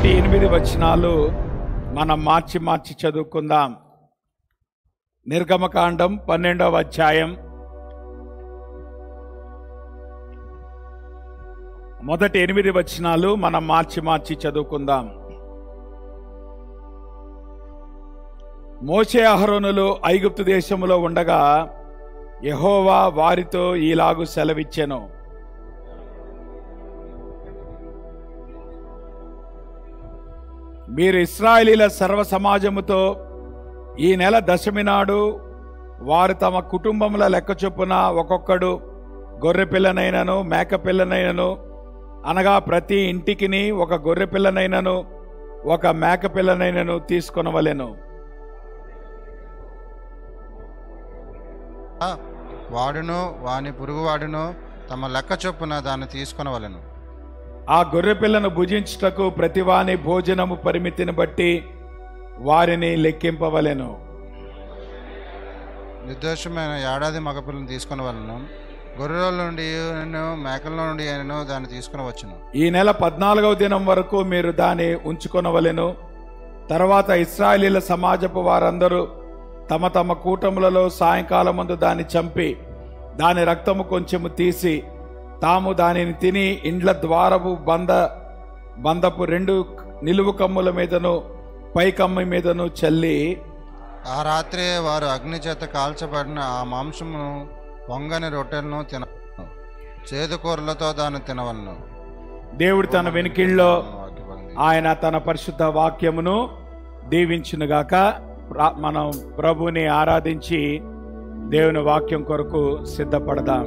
ఒకటి ఎనిమిది వచనాలు మనం మార్చి మార్చి చదువుకుందాం నిర్గమకాండం పన్నెండవ అధ్యాయం మొదటి ఎనిమిది వచనాలు మనం మార్చి మార్చి చదువుకుందాం మోసే అహరోనులు ఐగుప్తు దేశంలో ఉండగా యహోవా వారితో ఈలాగు సెలవిచ్చెను మీరు ఇస్రాయలీల సర్వ సమాజముతో ఈ నెల దశమి నాడు వారు తమ కుటుంబముల లెక్క చొప్పున ఒక్కొక్కడు గొర్రె పిల్లనైనను మేక అనగా ప్రతి ఇంటికిని ఒక గొర్రె పిల్లనైనను ఒక మేక పిల్లనైనను తీసుకొనవలెను వాడును వాని వాడును తమ లెక్క చొప్పున దాన్ని తీసుకొనవలెను ఆ గొర్రెపిల్లను భుజించుటకు ప్రతివాని భోజనము పరిమితిని బట్టి వారిని లెక్కింపవలెను నిర్దోషమైన ఏడాది మగపిల్లను తీసుకుని వాళ్ళను గొర్రెల నుండి మేకల నుండి నేను దాన్ని తీసుకుని వచ్చును ఈ నెల పద్నాలుగవ దినం వరకు మీరు దాన్ని ఉంచుకొనవలెను తర్వాత ఇస్రాయలీల సమాజపు వారందరూ తమ తమ కూటములలో సాయంకాలం ముందు దాన్ని చంపి దాని రక్తము కొంచెము తీసి తాము దానిని తిని ఇండ్ల ద్వారపు బంద బందపు రెండు నిలువు కమ్ముల మీదను పై కమ్మి మీదను చల్లి ఆ రాత్రే వారు అగ్ని చేత కాల్చబడిన ఆ మాంసమును పొంగని రొట్టెలను తిన చేదుకూరలతో దాన్ని తినవలను దేవుడు తన వెనుకిళ్ళలో ఆయన తన పరిశుద్ధ వాక్యమును దీవించునుగాక మనం ప్రభుని ఆరాధించి దేవుని వాక్యం కొరకు సిద్ధపడదాం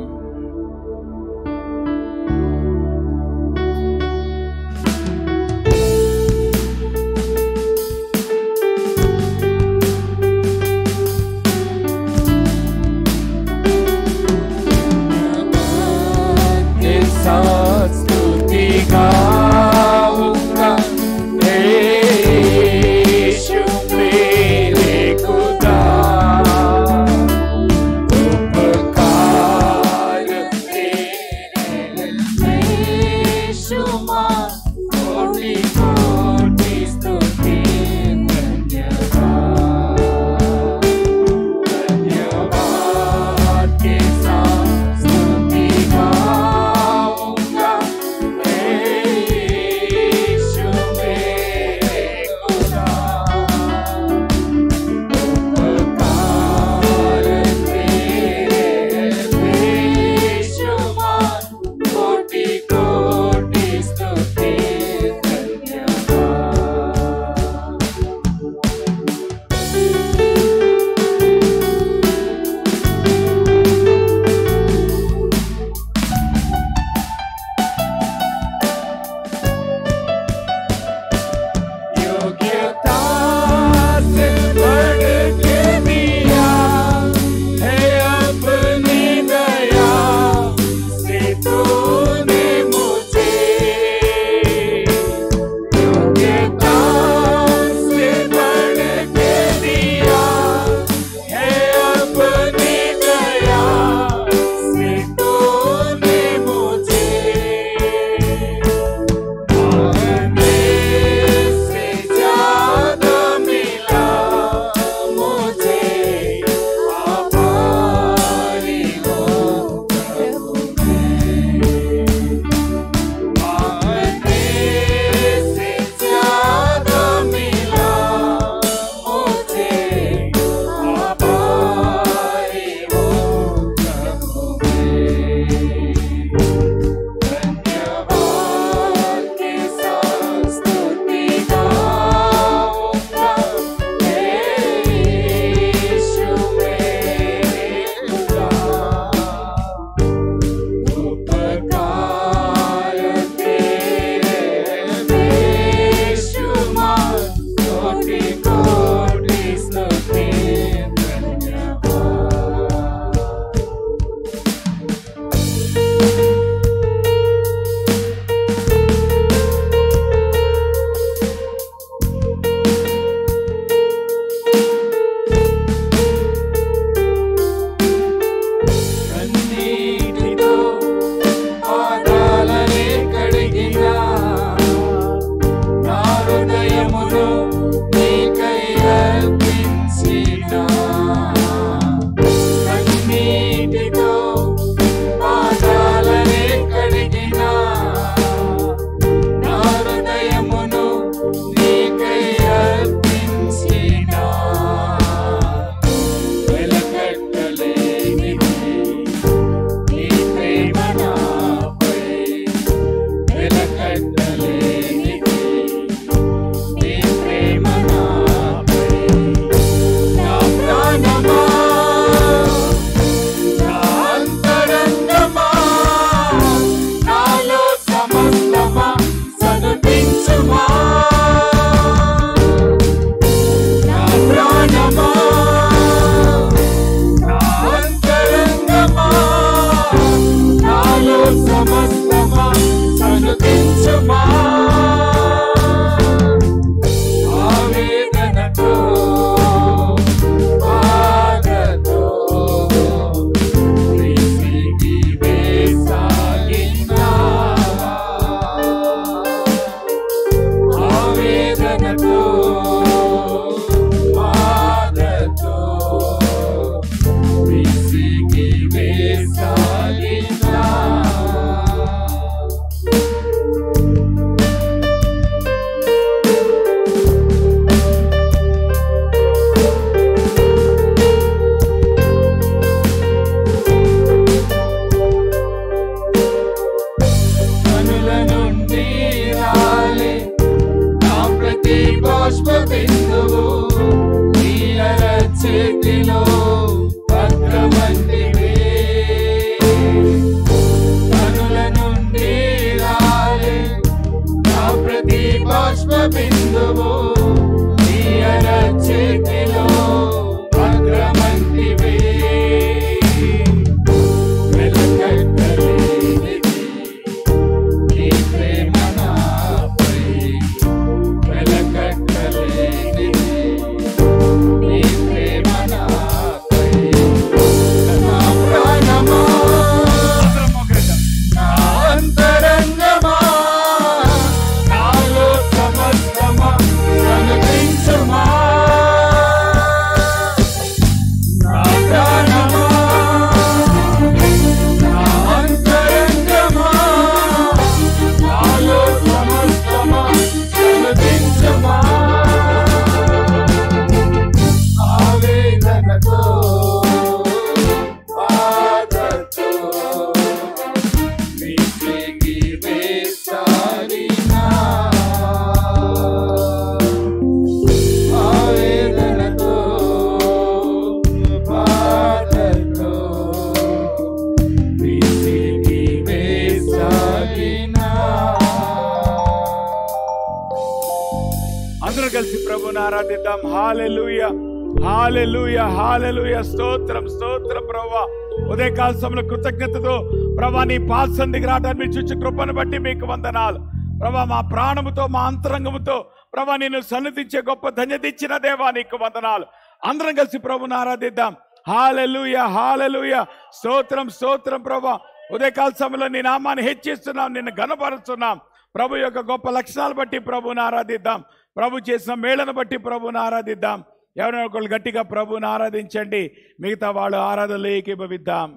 పాదసములు కృతజ్ఞతతో ప్రభా నీ పాద సంధికి రావడానికి చూచి కృపను బట్టి మీకు వందనాలు ప్రభా మా ప్రాణముతో మా అంతరంగముతో ప్రభా నిన్ను సన్నిధించే గొప్ప ధన్యత ఇచ్చిన దేవా నీకు వందనాలు అందరం కలిసి ప్రభుని ఆరాధిద్దాం హాలెలుయ హాలెలుయ స్తోత్రం స్తోత్రం ప్రభా ఉదయకాల సమయంలో నీ నామాన్ని హెచ్చిస్తున్నాం నిన్ను గనపరుస్తున్నాం ప్రభు యొక్క గొప్ప లక్షణాలు బట్టి ప్రభుని ఆరాధిద్దాం ప్రభు చేసిన మేళను బట్టి ప్రభుని ఆరాధిద్దాం ఎవరైనా ఒకళ్ళు గట్టిగా ప్రభుని ఆరాధించండి మిగతా వాళ్ళు ఆరాధనలు ఏకీభవిద్దాం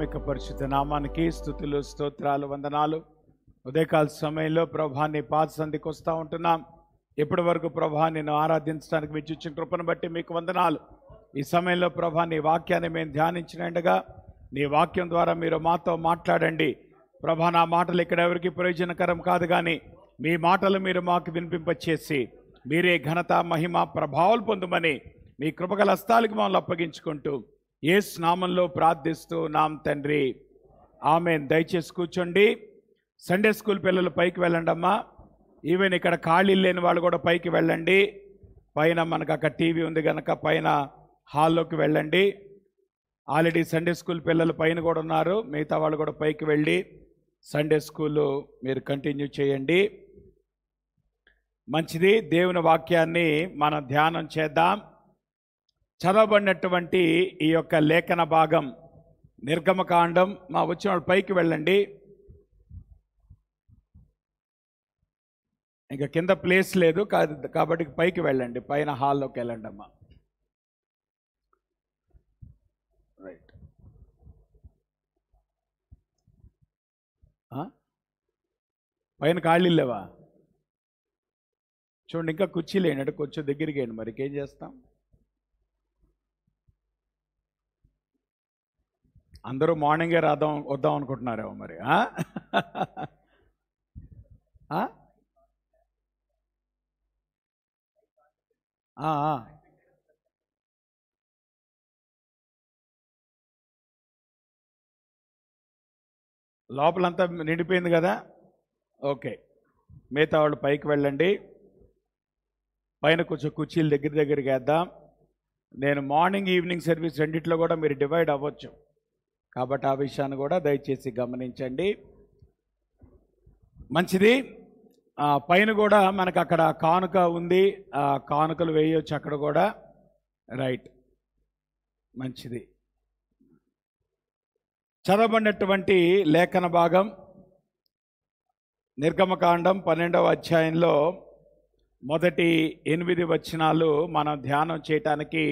మీకు పరిశుద్ధ నామానికి స్థుతులు స్తోత్రాలు వందనాలు ఉదయకాల సమయంలో ప్రభాన్ని పాత సంధికి వస్తూ ఉంటున్నాం ఇప్పటి వరకు ప్రభా నేను ఆరాధించడానికి మీరు చూచిన కృపను బట్టి మీకు వందనాలు ఈ సమయంలో ప్రభా నీ వాక్యాన్ని మేము ధ్యానించినట్టుగా నీ వాక్యం ద్వారా మీరు మాతో మాట్లాడండి ప్రభా నా మాటలు ఇక్కడ ఎవరికి ప్రయోజనకరం కాదు కానీ మీ మాటలు మీరు మాకు వినిపింపచేసి మీరే ఘనత మహిమ ప్రభావాలు పొందమని మీ కృపగల హస్తాలకు మమ్మల్ని అప్పగించుకుంటూ ఏ స్నామంలో ప్రార్థిస్తూ నాం తండ్రి ఆమె దయచేసి కూర్చోండి సండే స్కూల్ పిల్లలు పైకి వెళ్ళండి ఈవెన్ ఇక్కడ ఖాళీ లేని వాళ్ళు కూడా పైకి వెళ్ళండి పైన మనకు అక్కడ టీవీ ఉంది కనుక పైన హాల్లోకి వెళ్ళండి ఆల్రెడీ సండే స్కూల్ పిల్లలు పైన కూడా ఉన్నారు మిగతా వాళ్ళు కూడా పైకి వెళ్ళి సండే స్కూల్ మీరు కంటిన్యూ చేయండి మంచిది దేవుని వాక్యాన్ని మనం ధ్యానం చేద్దాం చదవబడినటువంటి ఈ యొక్క లేఖన భాగం నిర్గమకాండం మా వచ్చిన పైకి వెళ్ళండి ఇంకా కింద ప్లేస్ లేదు కాబట్టి పైకి వెళ్ళండి పైన హాల్లోకి వెళ్ళండి అమ్మా రైట్ పైన ఖాళీ లేవా చూడండి ఇంకా కుర్చీలు వేయండి కొంచెం దగ్గరికి వేయండి మరి చేస్తాం అందరూ మార్నింగే రాదాం వద్దాం అనుకుంటున్నారేమో మరి లోపలంతా నిండిపోయింది కదా ఓకే మిగతా వాళ్ళు పైకి వెళ్ళండి పైన కొంచెం కుర్చీలు దగ్గర దగ్గరికి వేద్దాం నేను మార్నింగ్ ఈవినింగ్ సర్వీస్ రెండిట్లో కూడా మీరు డివైడ్ అవ్వచ్చు కాబట్టి ఆ విషయాన్ని కూడా దయచేసి గమనించండి మంచిది పైన కూడా మనకు అక్కడ కానుక ఉంది ఆ కానుకలు వేయవచ్చు అక్కడ కూడా రైట్ మంచిది చదవబడినటువంటి లేఖన భాగం నిర్గమకాండం పన్నెండవ అధ్యాయంలో మొదటి ఎనిమిది వచనాలు మనం ధ్యానం చేయటానికి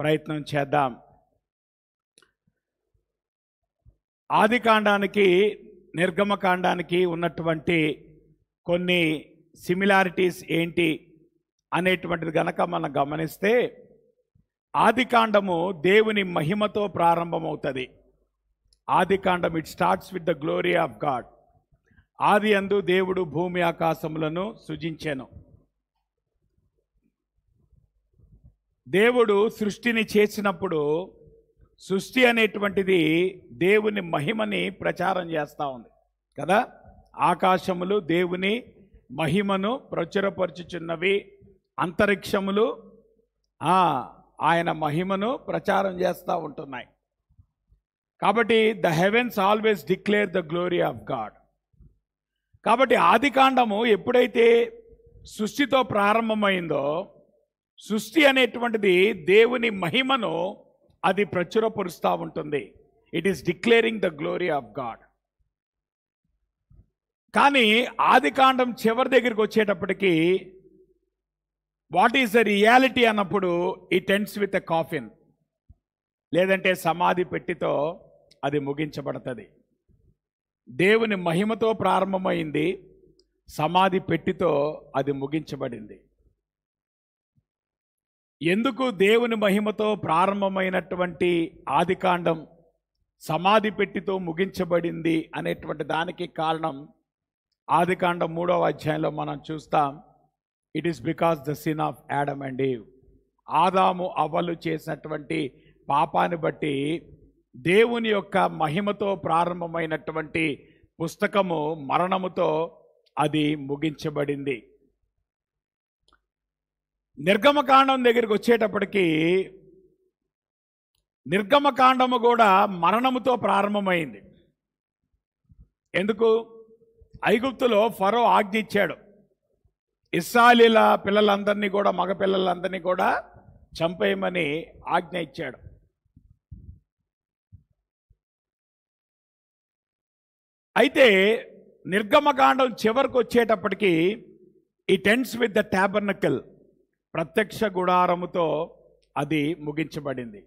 ప్రయత్నం చేద్దాం ఆది కాండానికి నిర్గమకాండానికి ఉన్నటువంటి కొన్ని సిమిలారిటీస్ ఏంటి అనేటువంటిది గనక మనం గమనిస్తే ఆది కాండము దేవుని మహిమతో ప్రారంభమవుతుంది ఆది కాండం it starts with the glory of God ఆది అందు దేవుడు భూమి ఆకాశములను సృజించాను దేవుడు సృష్టిని చేసినప్పుడు సృష్టి అనేటువంటిది దేవుని మహిమని ప్రచారం చేస్తూ ఉంది కదా ఆకాశములు దేవుని మహిమను ప్రచురపరుచుచున్నవి అంతరిక్షములు ఆయన మహిమను ప్రచారం చేస్తూ ఉంటున్నాయి కాబట్టి the heavens always declare the glory of God కాబట్టి ఆది కాండము ఎప్పుడైతే సృష్టితో ప్రారంభమైందో సృష్టి అనేటువంటిది దేవుని మహిమను అది ప్రచురపరుస్తూ ఉంటుంది it is declaring the glory of God కానీ ఆది కాండం చివరి దగ్గరికి వచ్చేటప్పటికి వాట్ ఈస్ ద రియాలిటీ అన్నప్పుడు ఈ టెన్స్ విత్ ఎ కాఫిన్ లేదంటే సమాధి పెట్టితో అది ముగించబడుతుంది దేవుని మహిమతో ప్రారంభమైంది సమాధి పెట్టితో అది ముగించబడింది ఎందుకు దేవుని మహిమతో ప్రారంభమైనటువంటి ఆదికాండం సమాధి పెట్టితో ముగించబడింది అనేటువంటి దానికి కారణం ఆదికాండం మూడవ అధ్యాయంలో మనం చూస్తాం it is because the sin of Adam and Eve ఆదాము అవ్వలు చేసినటువంటి పాపాన్ని బట్టి దేవుని యొక్క మహిమతో ప్రారంభమైనటువంటి పుస్తకము మరణముతో అది ముగించబడింది నిర్గమకాండం దగ్గరికి వచ్చేటప్పటికి నిర్గమకాండము కూడా మరణముతో ప్రారంభమైంది ఎందుకు ఐగుప్తులో ఫరో ఆజ్ఞ ఇచ్చాడు ఇస్సాలీల పిల్లలందరినీ కూడా మగపిల్లలందరినీ కూడా చంపేయమని ఆజ్ఞ ఇచ్చాడు అయితే నిర్గమకాండం చివరికి వచ్చేటప్పటికి ఈ టెన్స్ విత్ ద ట్యాబర్నకల్ ప్రత్యక్ష గుడారముతో అది ముగించబడింది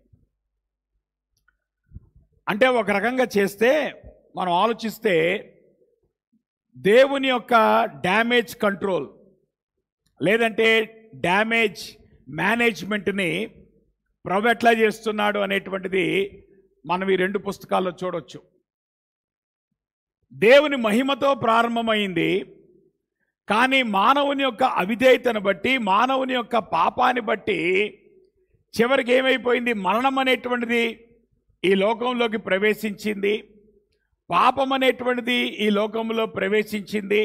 అంటే ఒక రకంగా చేస్తే మనం ఆలోచిస్తే దేవుని యొక్క డ్యామేజ్ కంట్రోల్ లేదంటే డ్యామేజ్ మేనేజ్మెంట్ని ప్రభు ఎట్లా చేస్తున్నాడు అనేటువంటిది మనం ఈ రెండు పుస్తకాల్లో చూడవచ్చు దేవుని మహిమతో ప్రారంభమైంది కానీ మానవుని యొక్క అవిధేయతను బట్టి మానవుని యొక్క పాపాన్ని బట్టి చివరికి ఏమైపోయింది మరణం అనేటువంటిది ఈ లోకంలోకి ప్రవేశించింది పాపం అనేటువంటిది ఈ లోకంలో ప్రవేశించింది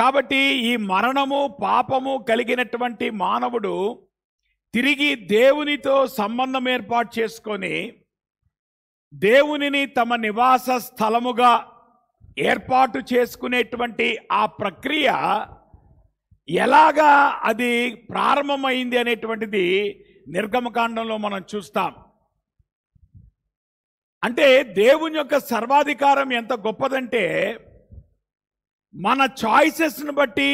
కాబట్టి ఈ మరణము పాపము కలిగినటువంటి మానవుడు తిరిగి దేవునితో సంబంధం ఏర్పాటు చేసుకొని దేవునిని తమ నివాస స్థలముగా ఏర్పాటు చేసుకునేటువంటి ఆ ప్రక్రియ ఎలాగా అది ప్రారంభమైంది అనేటువంటిది నిర్గమకాండంలో మనం చూస్తాం అంటే దేవుని యొక్క సర్వాధికారం ఎంత గొప్పదంటే మన చాయిసెస్ను బట్టి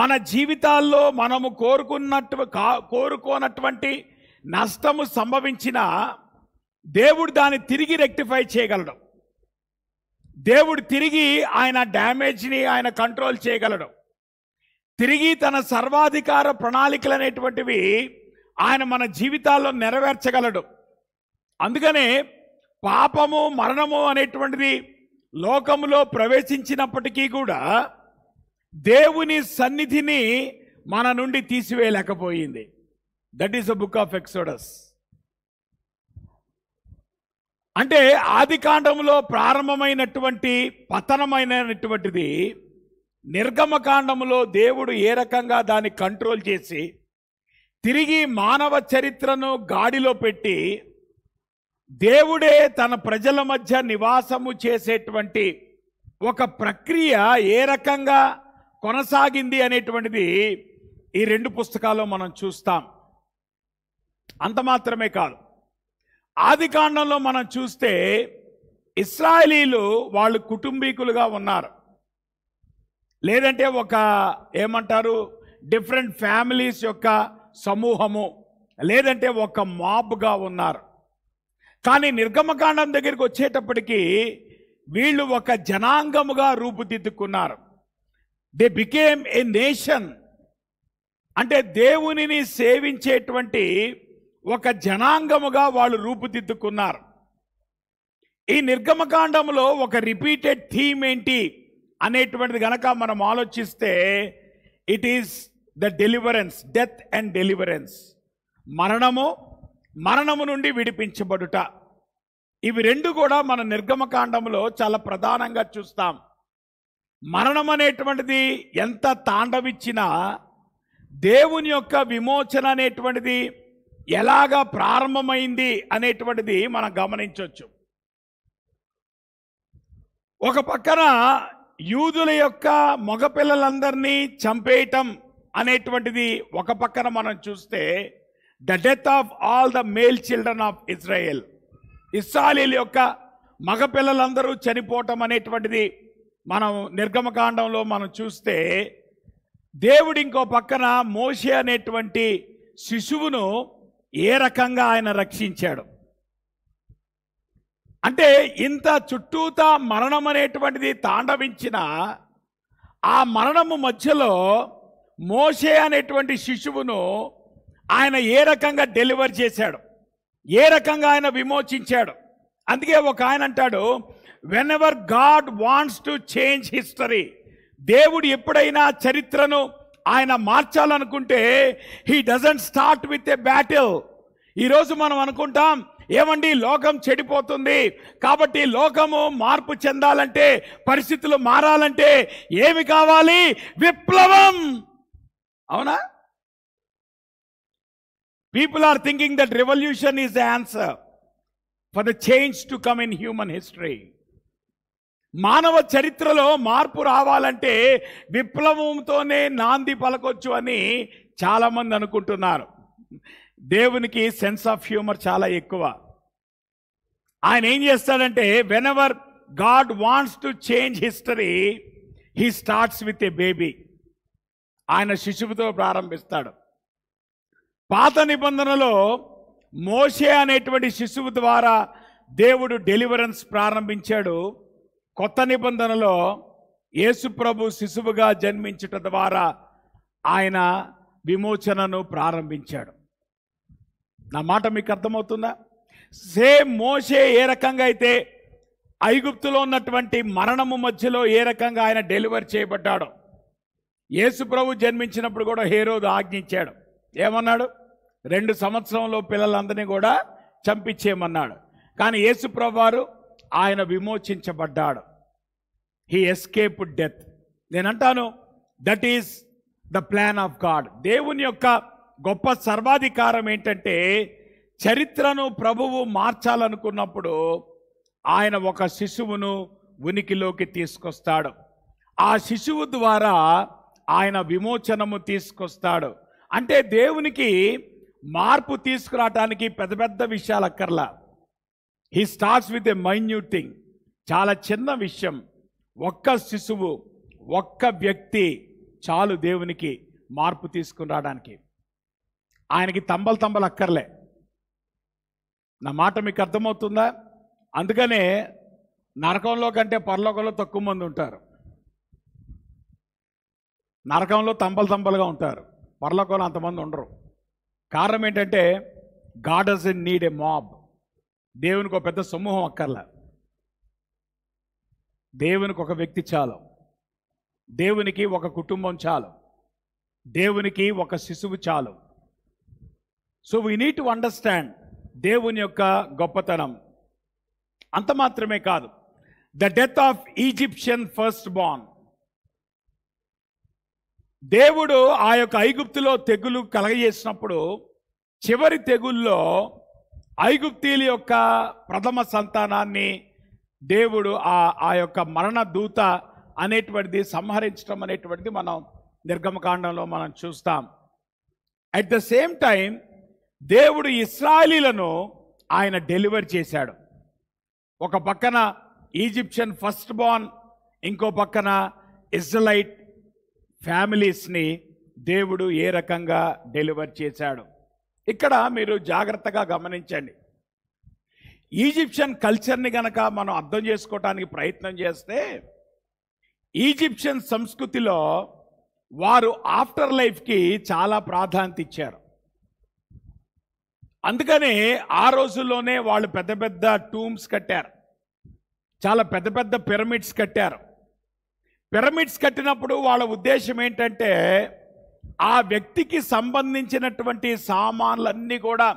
మన జీవితాల్లో మనము కోరుకున్నట్టు కోరుకోనటువంటి నష్టము సంభవించిన దేవుడు దాన్ని తిరిగి రెక్టిఫై చేయగలడం దేవుడు తిరిగి ఆయన డ్యామేజ్ని ఆయన కంట్రోల్ చేయగలడు తిరిగి తన సర్వాధికార ప్రణాళికలు అనేటువంటివి ఆయన మన జీవితాల్లో నెరవేర్చగలడు అందుకనే పాపము మరణము అనేటువంటిది లోకములో ప్రవేశించినప్పటికీ కూడా దేవుని సన్నిధిని మన నుండి తీసివేయలేకపోయింది that is a book of Exodus అంటే ఆది కాండంలో ప్రారంభమైనటువంటి పతనమైనటువంటిది నిర్గమకాండంలో దేవుడు ఏ రకంగా దాన్ని కంట్రోల్ చేసి తిరిగి మానవ చరిత్రను గాడిలో పెట్టి దేవుడే తన ప్రజల మధ్య నివాసము చేసేటువంటి ఒక ప్రక్రియ ఏ రకంగా కొనసాగింది అనేటువంటిది ఈ రెండు పుస్తకాల్లో మనం చూస్తాం అంత మాత్రమే కాదు ఆది కాండంలో మనం చూస్తే ఇస్రాయలీలు వాళ్ళు కుటుంబీకులుగా ఉన్నారు లేదంటే ఒక ఏమంటారు డిఫరెంట్ ఫ్యామిలీస్ యొక్క సమూహము లేదంటే ఒక మాబ్గా ఉన్నారు కానీ నిర్గమకాండం దగ్గరికి వచ్చేటప్పటికి వీళ్ళు ఒక జనాంగముగా రూపుదిద్దుకున్నారు దే బికేమ్ ఏ నేషన్ అంటే దేవునిని సేవించేటువంటి ఒక జనాంగముగా వాళ్ళు రూపుదిద్దుకున్నారు ఈ నిర్గమకాండంలో ఒక రిపీటెడ్ థీమ్ ఏంటి అనేటువంటిది గనక మనం ఆలోచిస్తే it is the deliverance death and deliverance మరణము మరణము నుండి విడిపించబడుట ఇవి రెండు కూడా మన నిర్గమకాండంలో చాలా ప్రధానంగా చూస్తాం మరణం అనేటువంటిది ఎంత తాండవిచ్చినా దేవుని యొక్క విమోచన అనేటువంటిది ఎలాగ ప్రారంభమైంది అనేటువంటిది మనం గమనించవచ్చు ఒక పక్కన యూదుల యొక్క మగపిల్లలందరినీ చంపేయటం అనేటువంటిది ఒక పక్కన మనం చూస్తే the death of all the male children of Israel ఇస్రాయల్ యొక్క మగపిల్లలందరూ చనిపోవటం అనేటువంటిది మనం నిర్గమకాండంలో మనం చూస్తే దేవుడు ఇంకో పక్కన మోషే అనేటువంటి శిశువును ఏ రకంగా ఆయన రక్షించాడు అంటే ఇంత చుట్టూతా మరణం అనేటువంటిది తాండవించిన ఆ మరణము మధ్యలో మోషే అనేటువంటి శిశువును ఆయన ఏ రకంగా డెలివర్ చేశాడు ఏ రకంగా ఆయన విమోచించాడు అందుకే ఒక ఆయన అంటాడు whenever God wants to change history దేవుడు ఎప్పుడైనా చరిత్రను ఆయన మార్చాలనుకుంటే he doesn't start with a battle ఈరోజు మనం అనుకుంటాం ఏమండి లోకం చెడిపోతుంది కాబట్టి లోకము మార్పు చెందాలంటే పరిస్థితులు మారాలంటే ఏమి కావాలి విప్లవం అవునా people are thinking that revolution is the answer for the change to come in human history మానవ చరిత్రలో మార్పు రావాలంటే విప్లవంతోనే నాంది పలకొచ్చు అని చాలామంది అనుకుంటున్నారు దేవునికి సెన్స్ ఆఫ్ హ్యూమర్ చాలా ఎక్కువ ఆయన ఏం చేస్తాడంటే whenever God wants to change history he starts with a baby ఆయన శిశువుతో ప్రారంభిస్తాడు పాత నిబంధనలో మోషే అనేటువంటి శిశువు ద్వారా దేవుడు డెలివరెన్స్ ప్రారంభించాడు కొత్త నిబంధనలో యేసుప్రభు శిశువుగా జన్మించట ద్వారా ఆయన విమోచనను ప్రారంభించాడు నా మాట మీకు అర్థమవుతుందా సేమ్ మోసే ఏ రకంగా అయితే ఐగుప్తులో ఉన్నటువంటి మరణము మధ్యలో ఏ రకంగా ఆయన డెలివర్ చేయబడ్డాడో యేసుప్రభు జన్మించినప్పుడు కూడా హేరోదు ఆజ్ఞించాడు ఏమన్నాడు రెండు సంవత్సరంలో పిల్లలందరినీ కూడా చంపించేయమన్నాడు కానీ యేసుప్రభు వారు ఆయన విమోచించబడ్డాడు హీ ఎస్కేప్ డెత్ నేనంటాను that is the plan of God దేవుని యొక్క గొప్ప సర్వాధికారం ఏంటంటే చరిత్రను ప్రభువు మార్చాలనుకున్నప్పుడు ఆయన ఒక శిశువును ఉనికిలోకి తీసుకొస్తాడు ఆ శిశువు ద్వారా ఆయన విమోచనము తీసుకొస్తాడు అంటే దేవునికి మార్పు తీసుకురావటానికి పెద్ద పెద్ద విషయాలు అక్కర్లా he starts with a minute thing చాలా చిన్న విషయం ఒక్క శిశువు ఒక్క వ్యక్తి చాలు దేవునికి మార్పు తీసుకుని రావడానికి ఆయనకి తంబల తంబలు అక్కర్లే నా మాట మీకు అర్థమవుతుందా అందుకనే నరకంలో కంటే పరలోకంలో తక్కువ మంది ఉంటారు నరకంలో తంబలు తంబలుగా ఉంటారు పరలోకంలో అంతమంది ఉండరు కారణం ఏంటంటే God doesn't need a mob దేవునికి ఒక పెద్ద సమూహం అక్కర్లా దేవునికి ఒక వ్యక్తి చాలు దేవునికి ఒక కుటుంబం చాలు దేవునికి ఒక శిశువు చాలు so we need to understand దేవుని యొక్క గొప్పతనం అంత మాత్రమే కాదు the death of Egyptian first born దేవుడు ఆ యొక్క ఐగుప్తులో తెగులు కలగజేసినప్పుడు చివరి తెగుల్లో ఐగుప్తీల యొక్క ప్రథమ సంతానాన్ని దేవుడు ఆ ఆ యొక్క మరణ దూత అనేటువంటిది సంహరించడం అనేటువంటిది మనం నిర్గమకాండంలో మనం చూస్తాం అట్ ద సేమ్ టైం దేవుడు ఇస్రాయలీలను ఆయన డెలివర్ చేశాడు ఒక పక్కన ఈజిప్షియన్ ఫస్ట్ బార్న్ ఇంకో పక్కన ఇజ్రలైట్ ఫ్యామిలీస్ని దేవుడు ఏ రకంగా డెలివర్ చేశాడు ఇక్కడ మీరు జాగ్రత్తగా గమనించండి ఈజిప్షియన్ కల్చర్ని గనక మనం అర్థం చేసుకోవటానికి ప్రయత్నం చేస్తే ఈజిప్షియన్ సంస్కృతిలో వారు ఆఫ్టర్ లైఫ్కి చాలా ప్రాధాన్యత ఇచ్చారు అందుకని ఆ రోజుల్లోనే వాళ్ళు పెద్ద పెద్ద టూమ్స్ కట్టారు చాలా పెద్ద పెద్ద పిరమిడ్స్ కట్టారు పిరమిడ్స్ కట్టినప్పుడు వాళ్ళ ఉద్దేశం ఏంటంటే ఆ వ్యక్తికి సంబంధించినటువంటి సామాన్లన్నీ కూడా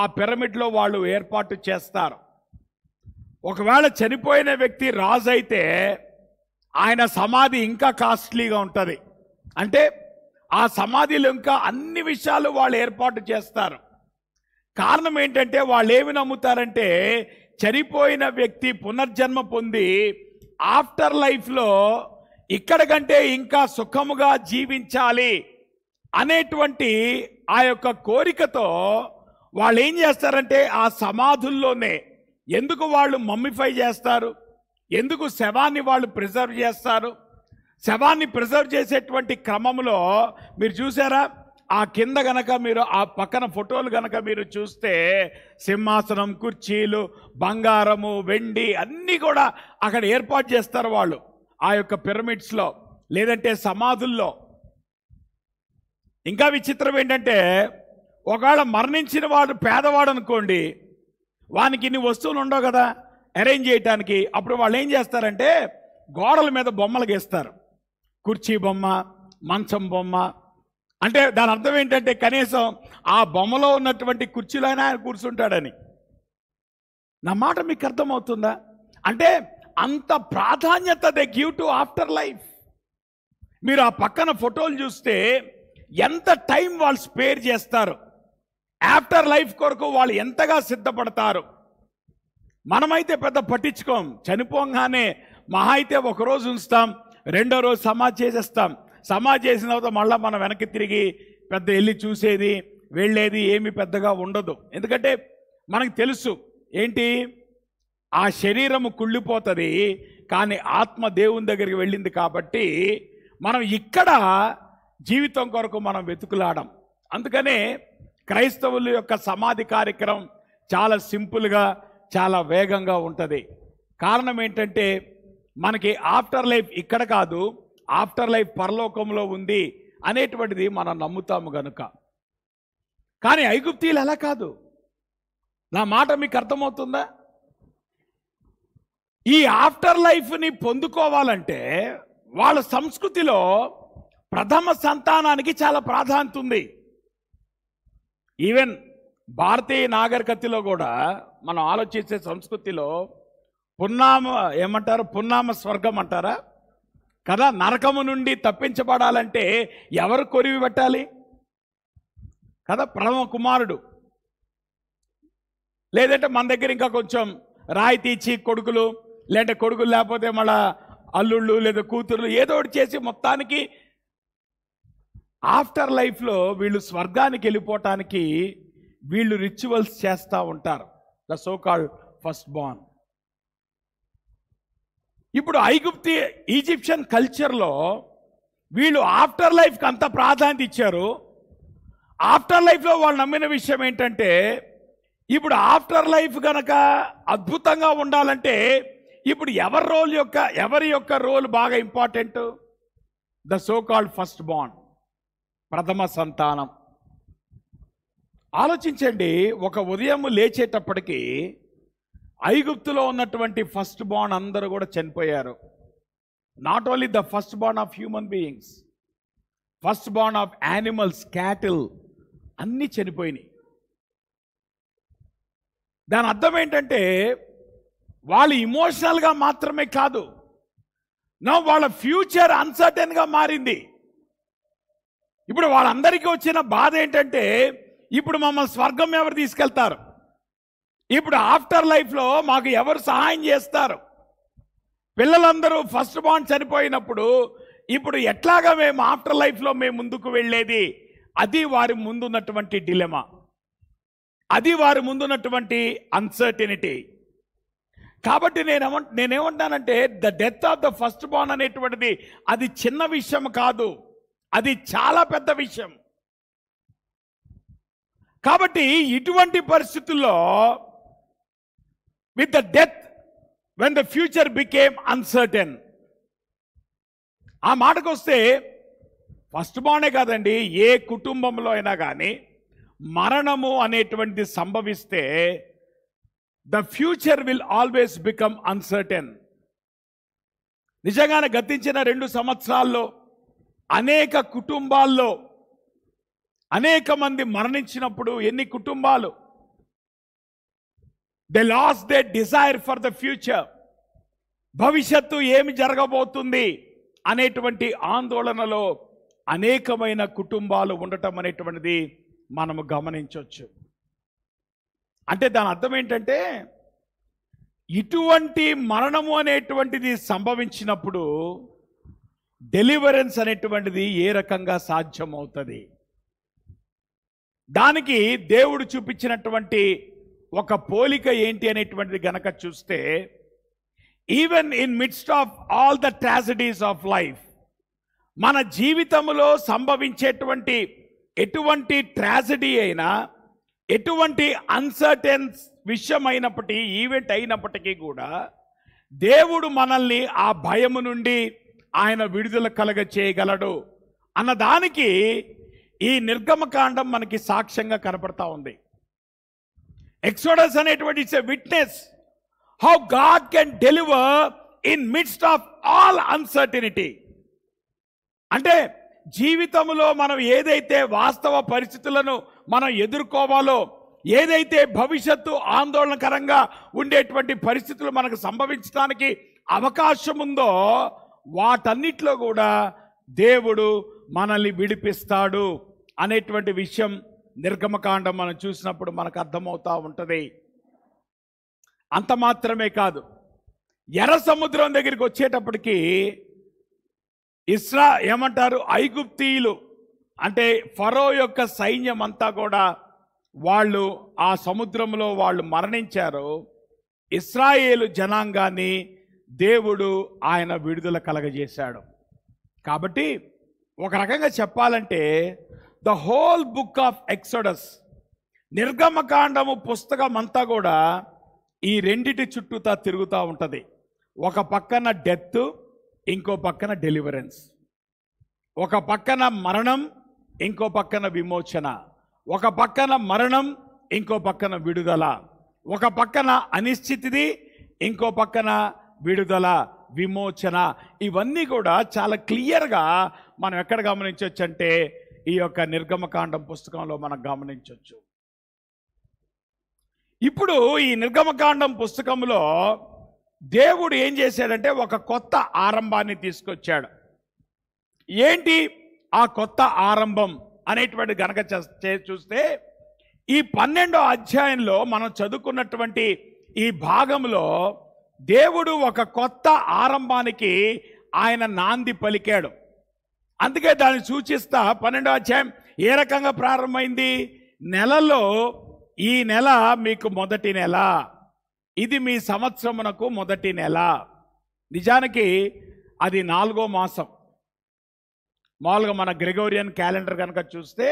ఆ పిరమిడ్లో వాళ్ళు ఏర్పాటు చేస్తారు ఒకవేళ చనిపోయిన వ్యక్తి రాజు అయితే ఆయన సమాధి ఇంకా కాస్ట్లీగా ఉంటుంది అంటే ఆ సమాధిలో ఇంకా అన్ని విషయాలు వాళ్ళు ఏర్పాటు చేస్తారు కారణం ఏంటంటే వాళ్ళు ఏమి నమ్ముతారంటే చనిపోయిన వ్యక్తి పునర్జన్మ పొంది ఆఫ్టర్ లైఫ్లో ఇక్కడ కంటే ఇంకా సుఖముగా జీవించాలి అనేటువంటి ఆ యొక్క కోరికతో వాళ్ళు ఏం చేస్తారంటే ఆ సమాధుల్లోనే ఎందుకు వాళ్ళు మమ్మిఫై చేస్తారు ఎందుకు శవాన్ని వాళ్ళు ప్రిజర్వ్ చేస్తారు శవాన్ని ప్రిజర్వ్ చేసేటువంటి క్రమంలో మీరు చూసారా ఆ కింద గనక మీరు ఆ పక్కన ఫోటోలు గనక మీరు చూస్తే సింహాసనం కుర్చీలు బంగారము వెండి అన్నీ కూడా అక్కడ ఏర్పాటు చేస్తారు వాళ్ళు ఆ యొక్క పిరమిడ్స్లో లేదంటే సమాధుల్లో ఇంకా విచిత్రం ఏంటంటే ఒకవేళ మరణించిన వాడు పేదవాడు అనుకోండి వానికి ఇన్ని వస్తువులు ఉండవు కదా అరేంజ్ చేయటానికి అప్పుడు వాళ్ళు ఏం చేస్తారంటే గోడల మీద బొమ్మలు గీస్తారు కుర్చీ బొమ్మ మంచం బొమ్మ అంటే దాని అర్థం ఏంటంటే కనీసం ఆ బొమ్మలో ఉన్నటువంటి కుర్చీలోనే ఆయన కూర్చుంటాడని నా మాట మీకు అర్థమవుతుందా అంటే అంత ప్రాధాన్యత they give to after life మీరు ఆ పక్కన ఫోటోలు చూస్తే ఎంత టైం వాళ్ళు స్పేర్ చేస్తారు ఆఫ్టర్ లైఫ్ కొరకు వాళ్ళు ఎంతగా సిద్ధపడతారు మనమైతే పెద్ద పట్టించుకోం చనిపోగానే మహా అయితే ఒకరోజు ఉంచుతాం రెండో రోజు సమాజ్ చేసేస్తాం సమాజ్ చేసిన తర్వాత మళ్ళీ మనం వెనక్కి తిరిగి పెద్ద వెళ్ళి చూసేది వెళ్ళేది ఏమి పెద్దగా ఉండదు ఎందుకంటే మనకు తెలుసు ఏంటి ఆ శరీరము కుళ్ళిపోతుంది కానీ ఆత్మ దేవుని దగ్గరికి వెళ్ళింది కాబట్టి మనం ఇక్కడ జీవితం కొరకు మనం వెతుకులాడం అందుకనే క్రైస్తవుల యొక్క సమాధి కార్యక్రమం చాలా సింపుల్గా చాలా వేగంగా ఉంటుంది కారణం ఏంటంటే మనకి ఆఫ్టర్ లైఫ్ ఇక్కడ కాదు ఆఫ్టర్ లైఫ్ పరలోకంలో ఉంది అనేటువంటిది మనం నమ్ముతాము గనుక కానీ ఐగుప్తీలు అలా కాదు నా మాట మీకు అర్థమవుతుందా ఈ ఆఫ్టర్ లైఫ్ని పొందుకోవాలంటే వాళ్ళ సంస్కృతిలో ప్రథమ సంతానానికి చాలా ప్రాధాన్యత ఉంది ఈవెన్ భారతీయ నాగరికతలో కూడా మనం ఆలోచించే సంస్కృతిలో పున్నామ ఏమంటారు పున్నామ స్వర్గం అంటారా కదా నరకము నుండి తప్పించబడాలంటే ఎవరు కొరివి పెట్టాలి కదా ప్రథమ కుమారుడు లేదంటే మన దగ్గర ఇంకా కొంచెం రాయి తీర్చి కొడుకులు లేదంటే కొడుకులు లేకపోతే మళ్ళా అల్లుళ్ళు లేదా కూతుర్లు ఏదో ఒకటి చేసి మొత్తానికి ఆఫ్టర్ లైఫ్లో వీళ్ళు స్వర్గానికి వెళ్ళిపోవటానికి వీళ్ళు రిచువల్స్ చేస్తూ ఉంటారు the so called first born ఇప్పుడు ఐగుప్తి ఈజిప్షియన్ కల్చర్లో వీళ్ళు ఆఫ్టర్ లైఫ్కి అంత ప్రాధాన్యత ఇచ్చారు ఆఫ్టర్ లైఫ్లో వాళ్ళు నమ్మిన విషయం ఏంటంటే ఇప్పుడు ఆఫ్టర్ లైఫ్ కనుక అద్భుతంగా ఉండాలంటే ఇప్పుడు ఎవరి రోల్ యొక్క ఎవరి యొక్క రోల్ బాగా important the so called first బాండ్ ప్రథమ సంతానం ఆలోచించండి ఒక ఉదయం లేచేటప్పటికీ ఐగుప్తులో ఉన్నటువంటి ఫస్ట్ బాన్ అందరూ కూడా చనిపోయారు not only the first born of human beings first born of animals cattle అన్నీ చనిపోయినాయి దాని అర్థం ఏంటంటే వాళ్ళు ఇమోషనల్గా మాత్రమే కాదు నా వాళ్ళ ఫ్యూచర్ అన్సర్టెన్గా మారింది ఇప్పుడు వాళ్ళందరికీ వచ్చిన బాధ ఏంటంటే ఇప్పుడు మమ్మల్ని స్వర్గం ఎవరు తీసుకెళ్తారు ఇప్పుడు ఆఫ్టర్ లైఫ్లో మాకు ఎవరు సహాయం చేస్తారు పిల్లలందరూ ఫస్ట్ బాండ్ చనిపోయినప్పుడు ఇప్పుడు ఎట్లాగా మేము ఆఫ్టర్ లైఫ్లో మేము ముందుకు వెళ్ళేది అది వారి ముందున్నటువంటి డిలెమా అది వారి ముందున్నటువంటి అన్సర్టినిటీ కాబట్టి నేనేమ నేనేమంటానంటే the death of the first born అనేటువంటిది అది చిన్న విషయం కాదు అది చాలా పెద్ద విషయం కాబట్టి ఇటువంటి పరిస్థితుల్లో with the death when the future became uncertain ఆ మాటకు వస్తే ఫస్ట్ బానే కాదండి ఏ కుటుంబంలో అయినా కానీ మరణము అనేటువంటిది సంభవిస్తే the future will always become uncertain నిజంగానే గతించిన రెండు సంవత్సరాల్లో అనేక కుటుంబాల్లో అనేక మంది మరణించినప్పుడు ఎన్ని కుటుంబాలు the loss they desire for the future భవిష్యత్తు ఏమి జరగబోతుంది అనేటువంటి ఆందోళనలో అనేకమైన కుటుంబాలు ఉండటం అనేటువంటిది మనము గమనించవచ్చు అంటే దాని అర్థం ఏంటంటే ఇటువంటి మరణము అనేటువంటిది సంభవించినప్పుడు డెలివరెన్స్ అనేటువంటిది ఏ రకంగా సాధ్యమవుతుంది దానికి దేవుడు చూపించినటువంటి ఒక పోలిక ఏంటి అనేటువంటిది గనక చూస్తే even in midst of all the tragedies of life మన జీవితంలో సంభవించేటువంటి ఎటువంటి ట్రాజడీ అయినా ఎటువంటి అన్సర్టెన్స్ విషయం అయినప్పటికీ ఈవెంట్ అయినప్పటికీ కూడా దేవుడు మనల్ని ఆ భయము నుండి ఆయన విడుదల కలగ చేయగలడు అన్నదానికి ఈ నిర్గమకాండం మనకి సాక్ష్యంగా కనపడతా ఉంది ఎక్సోడస్ అనేటువంటి it's a witness how God can deliver in midst of all uncertainty అంటే జీవితంలో మనం ఏదైతే వాస్తవ పరిస్థితులను మనం ఎదుర్కోవాలో ఏదైతే భవిష్యత్తు ఆందోళనకరంగా ఉండేటువంటి పరిస్థితులు మనకు సంభవించడానికి అవకాశం ఉందో వాటన్నిట్లో కూడా దేవుడు మనల్ని విడిపిస్తాడు అనేటువంటి విషయం నిర్గమకాండం మనం చూసినప్పుడు మనకు అర్థమవుతూ ఉంటుంది అంత మాత్రమే కాదు ఎర్ర సముద్రం దగ్గరికి వచ్చేటప్పటికి ఇస్రా ఏమంటారు ఐగుప్తీయులు అంటే ఫరో యొక్క సైన్యం అంతా కూడా వాళ్ళు ఆ సముద్రంలో వాళ్ళు మరణించారు ఇస్రాయేలు జనాంగాన్ని దేవుడు ఆయన విడుదల కలగజేశాడు కాబట్టి ఒక రకంగా చెప్పాలంటే the whole book of Exodus నిర్గమకాండము పుస్తకం అంతా కూడా ఈ రెండిటి చుట్టూతా తిరుగుతూ ఉంటుంది ఒక పక్కన డెత్ ఇంకో పక్కన డెలివరెన్స్ ఒక పక్కన మరణం ఇంకో పక్కన విమోచన ఒక పక్కన మరణం ఇంకో పక్కన విడుదల ఒక పక్కన అనిశ్చితిది ఇంకో పక్కన విడుదల విమోచన ఇవన్నీ కూడా చాలా క్లియర్గా మనం ఎక్కడ గమనించవచ్చు అంటే ఈ యొక్క నిర్గమకాండం పుస్తకంలో మనం గమనించవచ్చు ఇప్పుడు ఈ నిర్గమకాండం పుస్తకంలో దేవుడు ఏం చేశాడంటే ఒక కొత్త ఆరంభాన్ని తీసుకొచ్చాడు ఏంటి ఆ కొత్త ఆరంభం అనేటువంటి గనక చూస్తే ఈ పన్నెండో అధ్యాయంలో మనం చదువుకున్నటువంటి ఈ భాగంలో దేవుడు ఒక కొత్త ఆరంభానికి ఆయన నాంది పలికాడు అందుకే దాన్ని సూచిస్తా పన్నెండో అధ్యాయం ఏ రకంగా ప్రారంభమైంది నెలలో ఈ నెల మీకు మొదటి నెల ఇది మీ సంవత్సరమునకు మొదటి నెల నిజానికి అది నాలుగో మాసం మామూలుగా మన గ్రెగోరియన్ క్యాలెండర్ కనుక చూస్తే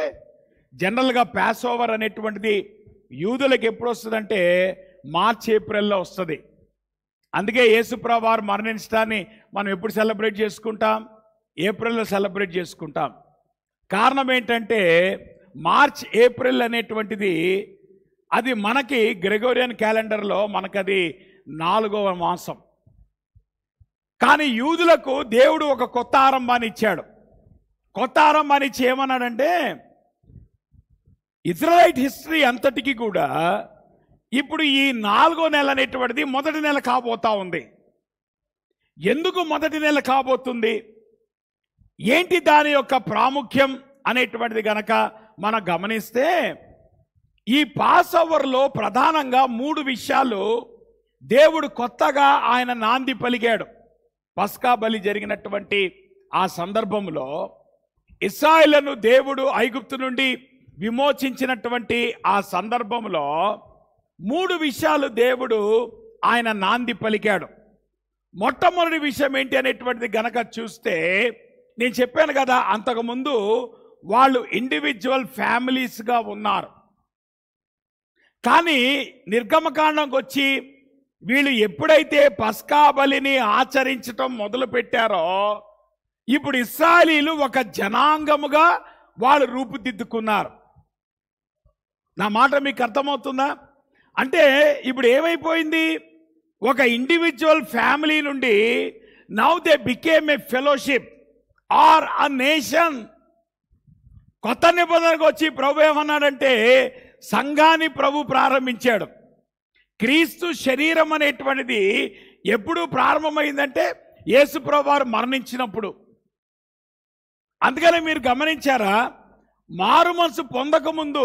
జనరల్గా ప్యాస్ ఓవర్ అనేటువంటిది యూదులకు ఎప్పుడు వస్తుందంటే మార్చ్ ఏప్రిల్లో వస్తుంది అందుకే యేసుప్రభు వారు మరణించడాన్ని మనం ఎప్పుడు సెలబ్రేట్ చేసుకుంటాం ఏప్రిల్లో సెలబ్రేట్ చేసుకుంటాం కారణం ఏంటంటే మార్చ్ ఏప్రిల్ అనేటువంటిది అది మనకి గ్రెగోరియన్ క్యాలెండర్లో మనకది నాలుగవ మాసం కానీ యూదులకు దేవుడు ఒక కొత్త ఆరంభాన్ని ఇచ్చాడు కొత్త ఆరంభాన్ని ఇచ్చి ఏమన్నాడంటే ఇజ్రాయిట్ హిస్టరీ అంతటికీ కూడా ఇప్పుడు ఈ నాలుగో నెల అనేటువంటిది మొదటి నెల కాబోతా ఉంది ఎందుకు మొదటి నెల కాబోతుంది ఏంటి దాని యొక్క ప్రాముఖ్యం అనేటువంటిది గనక మనం గమనిస్తే ఈ పాస్ ఓవర్లో ప్రధానంగా మూడు విషయాలు దేవుడు కొత్తగా ఆయన నాంది పలిగాడు పస్కా బలి జరిగినటువంటి ఆ సందర్భంలో ఇస్రాయిలను దేవుడు ఐగుప్తు నుండి విమోచించినటువంటి ఆ సందర్భంలో మూడు విషయాలు దేవుడు ఆయన నాంది పలికాడు మొట్టమొదటి విషయం ఏంటి అనేటువంటిది గనక చూస్తే నేను చెప్పాను కదా అంతకుముందు వాళ్ళు ఇండివిజువల్ ఫ్యామిలీస్గా ఉన్నారు కానీ నిర్గమకాండంకి వచ్చి వీళ్ళు ఎప్పుడైతే పస్కా బలిని ఆచరించటం మొదలుపెట్టారో ఇప్పుడు ఇస్రాయలీలు ఒక జనాంగముగా వాళ్ళు రూపుదిద్దుకున్నారు నా మాట మీకు అర్థమవుతుందా అంటే ఇప్పుడు ఏమైపోయింది ఒక ఇండివిజువల్ ఫ్యామిలీ నుండి now they became a fellowship or a nation కొత్త నిబంధనకు వచ్చి ప్రభు ఏమన్నాడంటే సంఘాన్ని ప్రభు ప్రారంభించాడు క్రీస్తు శరీరం అనేటువంటిది ఎప్పుడు ప్రారంభమైందంటే యేసుప్రభు వారు మరణించినప్పుడు అందుకనే మీరు గమనించారా మారు మనసు పొందకముందు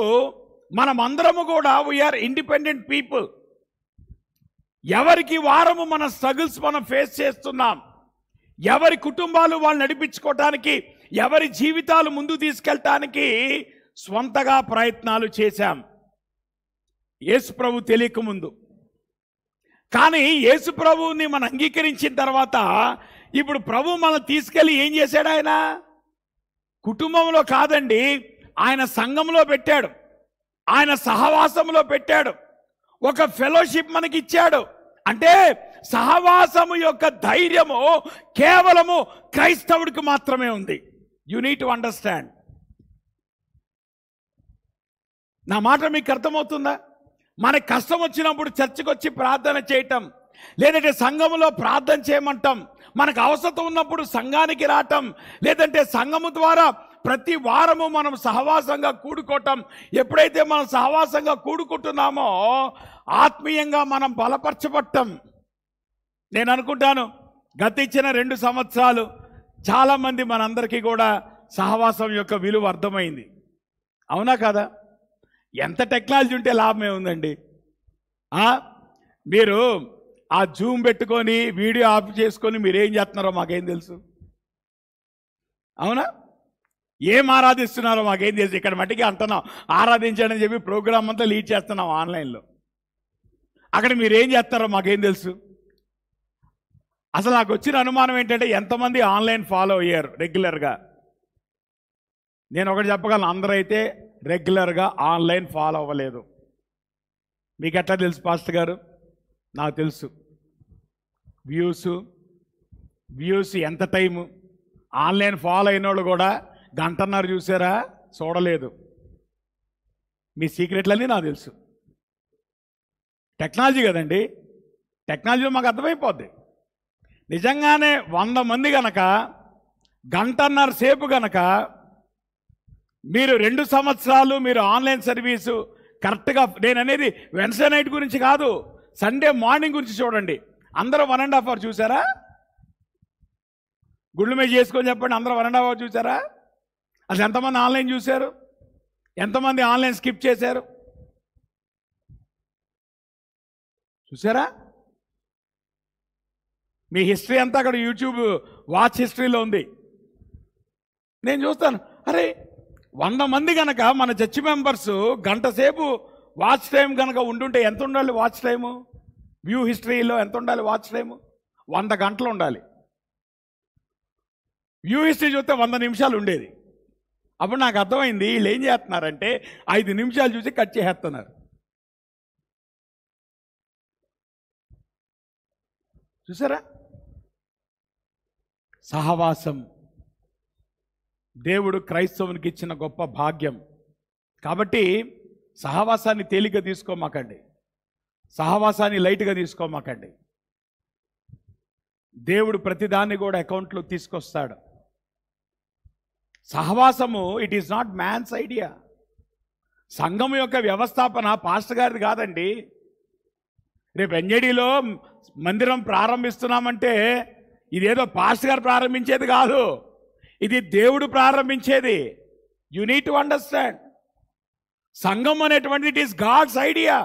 మనమందరము కూడా వీఆర్ ఇండిపెండెంట్ పీపుల్ ఎవరికి వారము మన స్ట్రగుల్స్ మనం ఫేస్ చేస్తున్నాం ఎవరి కుటుంబాలు వాళ్ళు నడిపించుకోవటానికి ఎవరి జీవితాలు ముందు తీసుకెళ్ళటానికి స్వంతగా ప్రయత్నాలు చేశాం యేసు ప్రభు తెలియకముందు కానీ యేసు ప్రభువుని మనం అంగీకరించిన తర్వాత ఇప్పుడు ప్రభు మనం తీసుకెళ్ళి ఏం చేశాడు ఆయన కుటుంబంలో కాదండి ఆయన సంఘంలో పెట్టాడు ఆయన సహవాసములో పెట్టాడు ఒక ఫెలోషిప్ మనకి ఇచ్చాడు అంటే సహవాసము యొక్క ధైర్యము కేవలము క్రైస్తవుడికి మాత్రమే ఉంది యు నీట్ టు అండర్స్టాండ్ నా మాట మీకు అర్థమవుతుందా మనకి కష్టం వచ్చినప్పుడు చర్చకు వచ్చి ప్రార్థన చేయటం లేదంటే సంఘములో ప్రార్థన చేయమంటాం మనకు అవసరం ఉన్నప్పుడు సంఘానికి రావటం లేదంటే సంఘము ద్వారా ప్రతి వారము మనం సహవాసంగా కూడుకోవటం ఎప్పుడైతే మనం సహవాసంగా కూడుకుంటున్నామో ఆత్మీయంగా మనం బలపరచబట్టం నేను అనుకుంటాను ఇచ్చిన రెండు సంవత్సరాలు చాలామంది మనందరికీ కూడా సహవాసం యొక్క విలువ అర్థమైంది అవునా కదా ఎంత టెక్నాలజీ ఉంటే లాభమే ఉందండి మీరు ఆ జూమ్ పెట్టుకొని వీడియో ఆఫ్ చేసుకొని మీరేం చేస్తున్నారో మాకేం తెలుసు అవునా ఏం ఆరాధిస్తున్నారో మాకేం తెలుసు ఇక్కడ మట్టికి అంటున్నాం ఆరాధించండి చెప్పి ప్రోగ్రామ్ అంతా లీడ్ చేస్తున్నాం ఆన్లైన్లో అక్కడ మీరు ఏం చేస్తారో మాకేం తెలుసు అసలు నాకు వచ్చిన అనుమానం ఏంటంటే ఎంతమంది ఆన్లైన్ ఫాలో అయ్యారు రెగ్యులర్గా నేను ఒకటి చెప్పగలను అందరూ అయితే రెగ్యులర్గా ఆన్లైన్ ఫాలో అవ్వలేదు మీకు ఎట్లా తెలుసు పాస్టర్ గారు నాకు తెలుసు వ్యూస్ వ్యూస్ ఎంత టైము ఆన్లైన్ ఫాలో అయిన వాళ్ళు కూడా గంటన్నర చూసారా చూడలేదు మీ సీక్రెట్లన్నీ నాకు తెలుసు టెక్నాలజీ కదండి టెక్నాలజీలో మాకు అర్థమైపోద్ది నిజంగానే వంద మంది గనక గంటన్నర సేపు గనక మీరు రెండు సంవత్సరాలు మీరు ఆన్లైన్ సర్వీసు కరెక్ట్గా నేను అనేది వెన్సే నైట్ గురించి కాదు సండే మార్నింగ్ గురించి చూడండి అందరూ వన్ అండ్ హాఫ్ అవర్ చూసారా గుళ్ళు మీద చేసుకొని చెప్పండి అందరూ వన్ అండ్ హాఫ్ అవర్ చూసారా అసలు ఎంతమంది ఆన్లైన్ చూశారు ఎంతమంది ఆన్లైన్ స్కిప్ చేశారు చూసారా మీ హిస్టరీ అంతా అక్కడ యూట్యూబ్ వాచ్ హిస్టరీలో ఉంది నేను చూస్తాను అరే వంద మంది కనుక మన చర్చి మెంబర్స్ గంట సేపు వాచ్ టైం కనుక ఉండుంటే ఎంత ఉండాలి వాచ్ టైము వ్యూ హిస్టరీలో ఎంత ఉండాలి వాచ్ టైము వంద గంటలు ఉండాలి వ్యూ హిస్టరీ చూస్తే వంద నిమిషాలు ఉండేది అప్పుడు నాకు అర్థమైంది వీళ్ళు ఏం చేస్తున్నారంటే ఐదు నిమిషాలు చూసి కట్ చేసేస్తున్నారు చూసారా సహవాసం దేవుడు క్రైస్తవునికి ఇచ్చిన గొప్ప భాగ్యం కాబట్టి సహవాసాన్ని తేలిక తీసుకోమాకండి సహవాసాన్ని లైట్గా తీసుకోమాకండి దేవుడు ప్రతిదాన్ని కూడా అకౌంట్లో తీసుకొస్తాడు సహవాసము it is not man's idea సంఘం యొక్క వ్యవస్థాపన పాస్టర్ గారిది కాదండి రేపు ఎన్జేడీలో మందిరం ప్రారంభిస్తున్నామంటే ఇదేదో పాస్టర్ గారు ప్రారంభించేది కాదు ఇది దేవుడు ప్రారంభించేది యు నీడ్ టు అండర్స్టాండ్ సంఘం అనేటువంటిది ఇట్ ఈస్ గాడ్స్ ఐడియా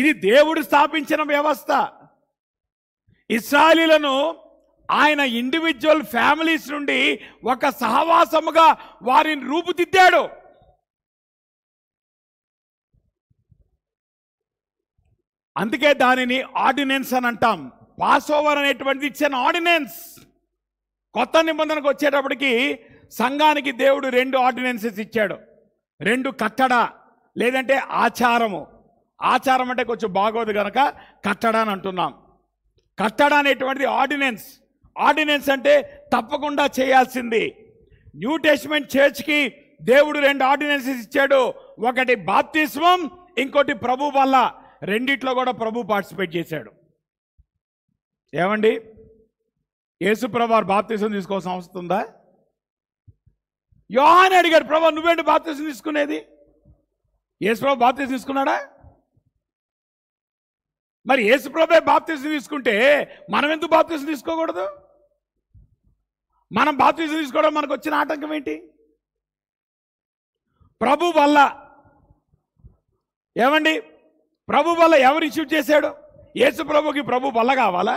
ఇది దేవుడు స్థాపించిన వ్యవస్థ ఇస్రాయలీలను ఆయన ఇండివిజువల్ ఫ్యామిలీస్ నుండి ఒక సహవాసముగా వారిని రూపుదిద్దాడు అందుకే దానిని ఆర్డినెన్స్ అని అంటాం పాస్ ఓవర్ అనేటువంటిది ఇచ్చిన ఆర్డినెన్స్ కొత్త నిబంధనకు వచ్చేటప్పటికి సంఘానికి దేవుడు రెండు ఆర్డినెన్సెస్ ఇచ్చాడు రెండు కట్టడ లేదంటే ఆచారము ఆచారం అంటే కొంచెం బాగోదు కనుక కట్టడ అని అంటున్నాం కట్టడ అనేటువంటిది ఆర్డినెన్స్ ఆర్డినెన్స్ అంటే తప్పకుండా చేయాల్సింది న్యూ టెస్ట్మెంట్ చర్చ్కి దేవుడు రెండు ఆర్డినెన్సెస్ ఇచ్చాడు ఒకటి బాప్తిస్వం ఇంకోటి ప్రభు వల్ల రెండిట్లో కూడా ప్రభు పార్టిసిపేట్ చేశాడు ఏమండి యేసుప్రభు బాప్తిసం తీసుకోవాల్సిన అవసరం ఉందా యోహాని అడిగాడు ప్రభా నువ్వేంటి బాప్తిసం తీసుకునేది యేసుప్రభు బాప్తిసం తీసుకున్నాడా మరి యేసుప్రభే బాప్తిసం తీసుకుంటే మనం ఎందుకు బాప్తిసం తీసుకోకూడదు మనం బాప్తిజం తీసుకోవడం మనకు వచ్చిన ఆటంకం ఏంటి ప్రభు వల్ల ఏమండి ప్రభు వల్ల ఎవరు ఇష్యూ చేశాడు యేసు ప్రభుకి ప్రభు వల్ల కావాలా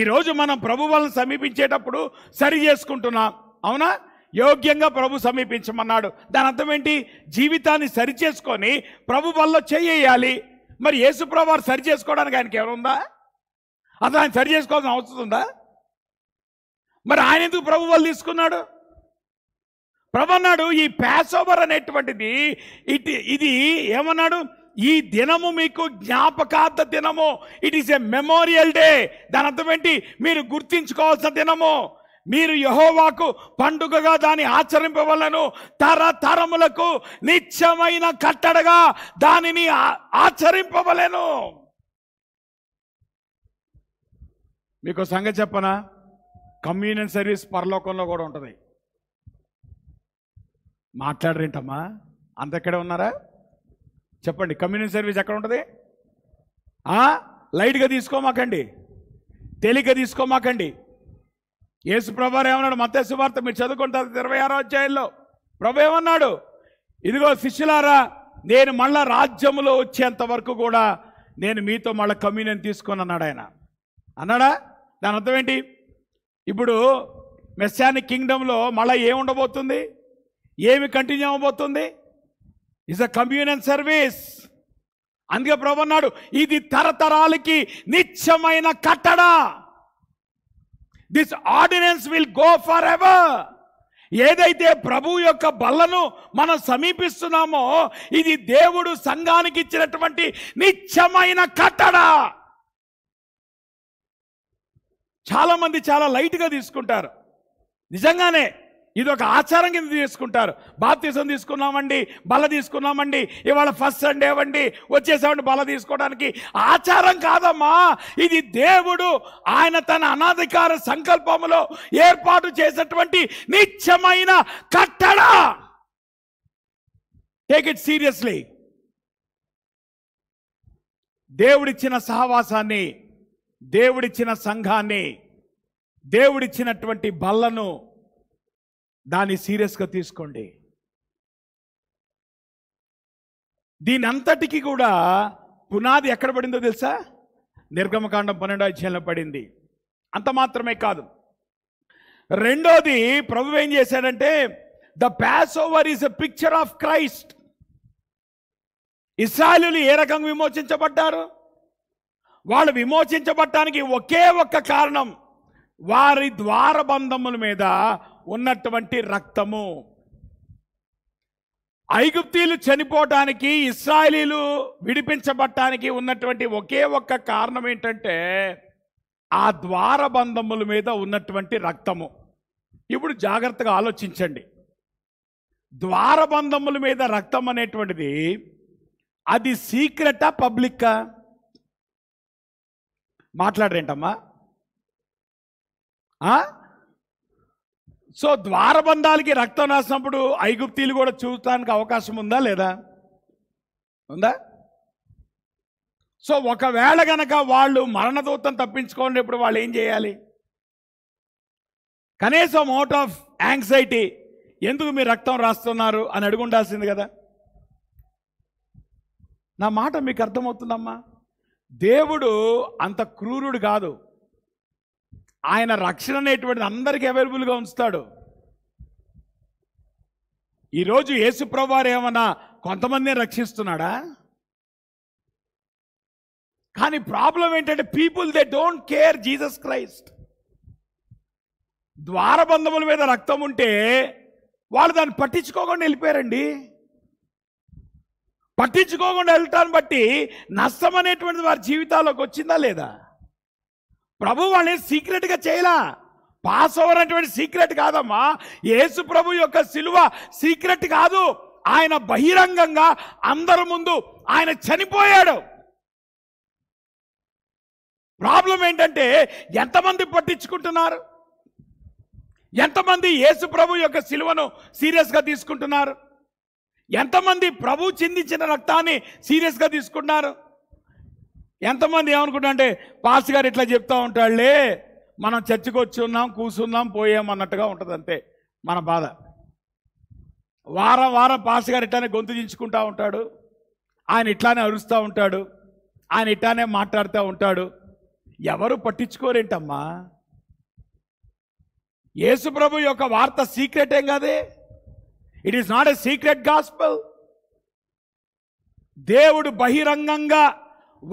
ఈరోజు మనం ప్రభు వలన సమీపించేటప్పుడు సరి చేసుకుంటున్నాం అవునా యోగ్యంగా ప్రభు సమీపించమన్నాడు దాని అర్థం ఏంటి జీవితాన్ని సరి చేసుకొని ప్రభు వల్ల చేయాలి మరి యేసు ప్రభు సరి చేసుకోవడానికి ఆయనకి ఎవరుందా అసలు ఆయన సరి చేసుకోవాల్సిన అవసరం ఉందా మరి ఆయన ఎందుకు ప్రభు వాళ్ళు తీసుకున్నాడు ప్రభు అన్నాడు ఈ ప్యాసోవర్ అనేటువంటిది ఇటు ఇది ఏమన్నాడు ఈ దినము మీకు జ్ఞాపకార్థ దినము it is a memorial day దాని అర్థం ఏంటి మీరు గుర్తించుకోవాల్సిన దినము మీరు యహోవాకు పండుగగా దాన్ని ఆచరింపవలను తరతరములకు నిత్యమైన కట్టడగా దానిని ఆచరింపవలను మీకు సంగతి చెప్పనా కమ్యూనియన్ సర్వీస్ పరలోకంలో కూడా ఉంటుంది మాట్లాడరేంటమ్మా అంత ఎక్కడే ఉన్నారా చెప్పండి కమ్యూనియన్ సర్వీస్ ఎక్కడ ఉంటుంది లైట్గా తీసుకోమాకండి తేలిగ్గా తీసుకోమాకండి యేసు ప్రభారు ఏమన్నాడు మత శుభార్త మీరు చదువుకుంటారు ఇరవై ఆరో అధ్యాయంలో ప్రభు ఏమన్నాడు ఇదిగో శిష్యులారా నేను మళ్ళా రాజ్యములో వచ్చేంత వరకు కూడా నేను మీతో మళ్ళీ కమ్యూనియన్ తీసుకొని అన్నాడు ఆయన అన్నాడా దాని అర్థం ఏంటి ఇప్పుడు మెస్సానిక్ కింగ్డంలో మళ్ళీ ఏముండబోతుంది ఏమి కంటిన్యూ అవ్వబోతుంది ఇస్ అ కమ్యూనియన్ సర్వీస్ అందుకే ప్రభు అన్నాడు ఇది తరతరాలకి నిత్యమైన కట్టడ this ordinance will go forever ఏదైతే ప్రభు యొక్క బల్లను మనం సమీపిస్తున్నామో ఇది దేవుడు సంఘానికి ఇచ్చినటువంటి నిత్యమైన కట్టడ చాలామంది చాలా లైట్గా తీసుకుంటారు నిజంగానే ఇది ఒక ఆచారం కింద తీసుకుంటారు బాప్తీసం తీసుకున్నామండి బల తీసుకున్నామండి ఇవాళ ఫస్ట్ సండే అవ్వండి వచ్చేసామండి బల తీసుకోవడానికి ఆచారం కాదమ్మా ఇది దేవుడు ఆయన తన అనాధికార సంకల్పములో ఏర్పాటు చేసినటువంటి నిత్యమైన కట్టడ టేక్ ఇట్ సీరియస్లీ దేవుడిచ్చిన సహవాసాన్ని దేవుడిచ్చిన సంఘాన్ని దేవుడిచ్చినటువంటి బల్లను దాన్ని సీరియస్గా తీసుకోండి దీని కూడా పునాది ఎక్కడ పడిందో తెలుసా నిర్గమకాండం పన్నెండో అధ్యయనంలో పడింది అంత మాత్రమే కాదు రెండోది ప్రభు ఏం చేశాడంటే the Passover is a picture of Christ ఇస్రాయలు ఏ రకంగా విమోచించబడ్డారు వాళ్ళు విమోచించబడటానికి ఒకే ఒక్క కారణం వారి ద్వారబంధముల మీద ఉన్నటువంటి రక్తము ఐగుప్తీలు చనిపోవటానికి ఇస్రాయలీలు విడిపించబట్టానికి ఉన్నటువంటి ఒకే ఒక్క కారణం ఏంటంటే ఆ ద్వారబంధముల మీద ఉన్నటువంటి రక్తము ఇప్పుడు జాగ్రత్తగా ఆలోచించండి ద్వారబంధముల మీద రక్తం అనేటువంటిది అది సీక్రెటా పబ్లిక్కా మాట్లాడరేంటమ్మా సో ద్వారబంధాలకి రక్తం రాసినప్పుడు ఐగుప్తీలు కూడా చూడటానికి అవకాశం ఉందా లేదా ఉందా సో ఒకవేళ గనక వాళ్ళు మరణదూతం తప్పించుకునేప్పుడు వాళ్ళు ఏం చేయాలి కనీసం అవుట్ ఆఫ్ యాంగ్జైటీ ఎందుకు మీరు రక్తం రాస్తున్నారు అని అడుగుండాల్సింది కదా నా మాట మీకు అర్థమవుతుందమ్మా దేవుడు అంత క్రూరుడు కాదు ఆయన రక్షణ అనేటువంటిది అందరికీ అవైలబుల్గా ఉంచుతాడు ఈరోజు యేసుప్రభువారు ఏమన్నా కొంతమందిని రక్షిస్తున్నాడా కానీ ప్రాబ్లం ఏంటంటే people they don't care Jesus Christ ద్వారబంధముల మీద రక్తం ఉంటే వాళ్ళు దాన్ని పట్టించుకోకుండా వెళ్ళిపోయారండి పట్టించుకోకుండా వెళ్తాను బట్టి నష్టం అనేటువంటిది వారి జీవితాల్లోకి వచ్చిందా లేదా ప్రభు వాళ్ళని సీక్రెట్గా చేయలా పాస్ ఓవర్ అనేటువంటి సీక్రెట్ కాదమ్మా యేసు ప్రభు యొక్క సిలువ సీక్రెట్ కాదు ఆయన బహిరంగంగా అందరి ముందు ఆయన చనిపోయాడు ప్రాబ్లం ఏంటంటే ఎంతమంది పట్టించుకుంటున్నారు ఎంతమంది యేసు ప్రభు యొక్క సిలువను సీరియస్గా తీసుకుంటున్నారు ఎంతమంది ప్రభు చిందించిన రక్తాన్ని సీరియస్గా తీసుకుంటున్నారు ఎంతమంది ఏమనుకుంటా అంటే పాస్ గారు ఇట్లా చెప్తూ ఉంటాడులే మనం చర్చకు వచ్చి ఉన్నాం కూర్చున్నాం పోయామన్నట్టుగా అన్నట్టుగా ఉంటుంది అంతే మన బాధ వారం వారం పాస్ గారు ఇట్లానే గొంతు దించుకుంటూ ఉంటాడు ఆయన ఇట్లానే అరుస్తూ ఉంటాడు ఆయన ఇట్లానే మాట్లాడుతూ ఉంటాడు ఎవరు పట్టించుకోరేంటమ్మా యేసుప్రభు యొక్క వార్త సీక్రెట్ ఏం కాదే it is not a secret gospel దేవుడు బహిరంగంగా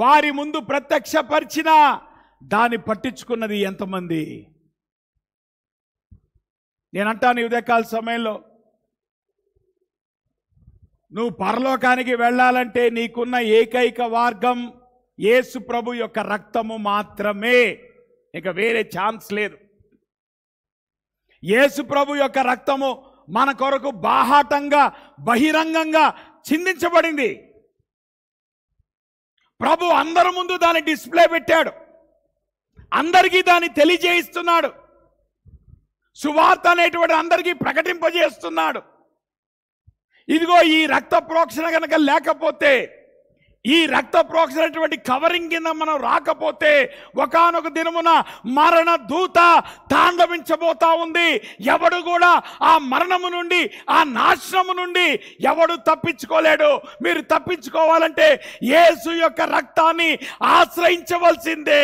వారి ముందు ప్రత్యక్షపరిచిన దాన్ని పట్టించుకున్నది ఎంతమంది నేనంటాను ఉదయకాల సమయంలో నువ్వు పరలోకానికి వెళ్ళాలంటే నీకున్న ఏకైక మార్గం యేసు ప్రభు యొక్క రక్తము మాత్రమే ఇక వేరే ఛాన్స్ లేదు యేసు ప్రభు యొక్క రక్తము మన కొరకు బాహాటంగా బహిరంగంగా చిందించబడింది ప్రభు అందరి ముందు దాన్ని డిస్ప్లే పెట్టాడు అందరికీ దాన్ని తెలియజేయిస్తున్నాడు సువార్త అనేటువంటి అందరికీ ప్రకటింపజేస్తున్నాడు ఇదిగో ఈ రక్త ప్రోక్షణ కనుక లేకపోతే ఈ రక్త ప్రోక్షినటువంటి కవరింగ్ కింద మనం రాకపోతే ఒకనొక దినమున మరణ దూత తాండవించబోతా ఉంది ఎవడు కూడా ఆ మరణము నుండి ఆ నాశనము నుండి ఎవడు తప్పించుకోలేడు మీరు తప్పించుకోవాలంటే యేసు యొక్క రక్తాన్ని ఆశ్రయించవలసిందే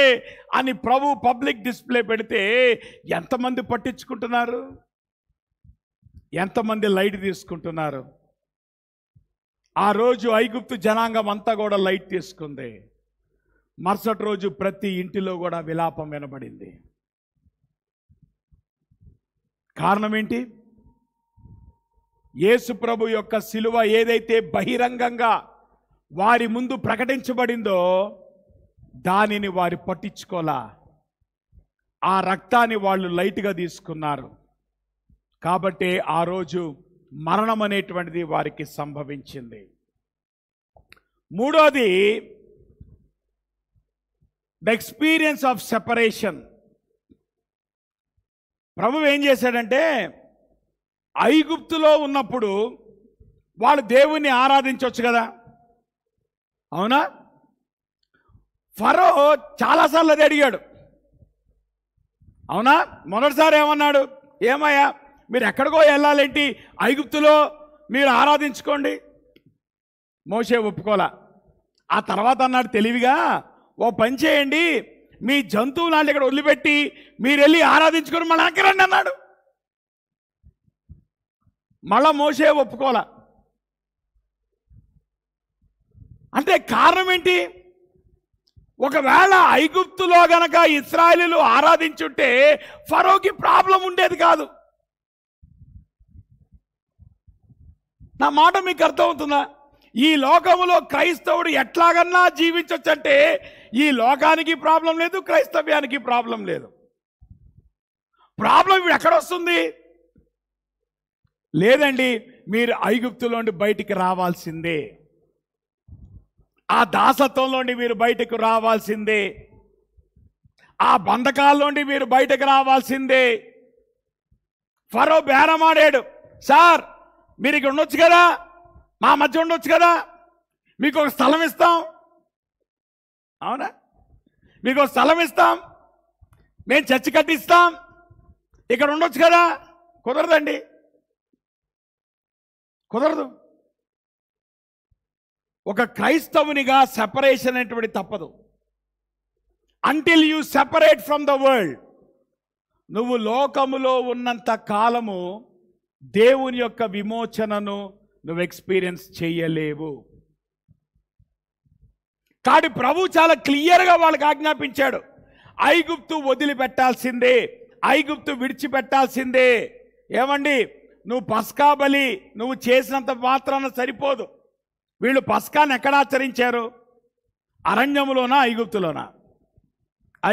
అని ప్రభు పబ్లిక్ డిస్ప్లే పెడితే ఎంతమంది పట్టించుకుంటున్నారు ఎంతమంది లైట్ తీసుకుంటున్నారు ఆ రోజు ఐగుప్తు జనాంగం అంతా కూడా లైట్ తీసుకుంది మరుసటి రోజు ప్రతి ఇంటిలో కూడా విలాపం వినబడింది కారణం ఏంటి యేసు ప్రభు యొక్క శిలువ ఏదైతే బహిరంగంగా వారి ముందు ప్రకటించబడిందో దానిని వారు పట్టించుకోలా ఆ రక్తాన్ని వాళ్ళు లైట్గా తీసుకున్నారు కాబట్టి ఆ రోజు మరణం అనేటువంటిది వారికి సంభవించింది మూడోది ద ఎక్స్పీరియన్స్ ఆఫ్ సెపరేషన్ ప్రభు ఏం చేశాడంటే ఐగుప్తులో ఉన్నప్పుడు వాళ్ళు దేవుణ్ణి ఆరాధించవచ్చు కదా అవునా ఫరో చాలాసార్లు అది అడిగాడు అవునా మొదటిసారి ఏమన్నాడు ఏమయ్యా మీరు ఎక్కడికో వెళ్ళాలేంటి ఐగుప్తులో మీరు ఆరాధించుకోండి మోసే ఒప్పుకోలే ఆ తర్వాత అన్నాడు తెలివిగా ఓ పని చేయండి మీ జంతువు జంతువులాంటి ఇక్కడ వదిలిపెట్టి మీరు వెళ్ళి ఆరాధించుకొని మళ్ళీ అక్కరండి అన్నాడు మళ్ళా మోసే ఒప్పుకోలే అంటే కారణం ఏంటి ఒకవేళ ఐగుప్తులో గనక ఇస్రాయలీలు ఆరాధించుంటే ఫరోకి ప్రాబ్లం ఉండేది కాదు నా మాట మీకు అర్థమవుతుందా ఈ లోకములో క్రైస్తవుడు ఎట్లాగన్నా జీవించొచ్చంటే ఈ లోకానికి ప్రాబ్లం లేదు క్రైస్తవ్యానికి ప్రాబ్లం లేదు ప్రాబ్లం ఇప్పుడు ఎక్కడొస్తుంది లేదండి మీరు ఐగుప్తులోండి బయటికి రావాల్సిందే ఆ దాసత్వంలోండి మీరు బయటకు రావాల్సిందే ఆ బంధకాల్లోండి మీరు బయటకు రావాల్సిందే ఫరో బేరమాడాడు సార్ మీరు ఇక్కడ ఉండొచ్చు కదా మా మధ్య ఉండొచ్చు కదా మీకు ఒక స్థలం ఇస్తాం అవునా మీకు ఒక స్థలం ఇస్తాం మేము చర్చి కట్టిస్తాం ఇక్కడ ఉండొచ్చు కదా కుదరదండి కుదరదు ఒక క్రైస్తవునిగా సెపరేషన్ అనేటువంటి తప్పదు until you separate from the world నువ్వు లోకములో ఉన్నంత కాలము దేవుని యొక్క విమోచనను నువ్వు ఎక్స్పీరియన్స్ చేయలేవు కాడి ప్రభు చాలా క్లియర్గా వాళ్ళకి ఆజ్ఞాపించాడు ఐగుప్తు వదిలిపెట్టాల్సిందే ఐగుప్తు విడిచిపెట్టాల్సిందే ఏమండి నువ్వు పస్కా బలి నువ్వు చేసినంత మాత్రాన సరిపోదు వీళ్ళు పస్కాను ఎక్కడ ఆచరించారు అరణ్యములోనా ఐగుప్తులోనా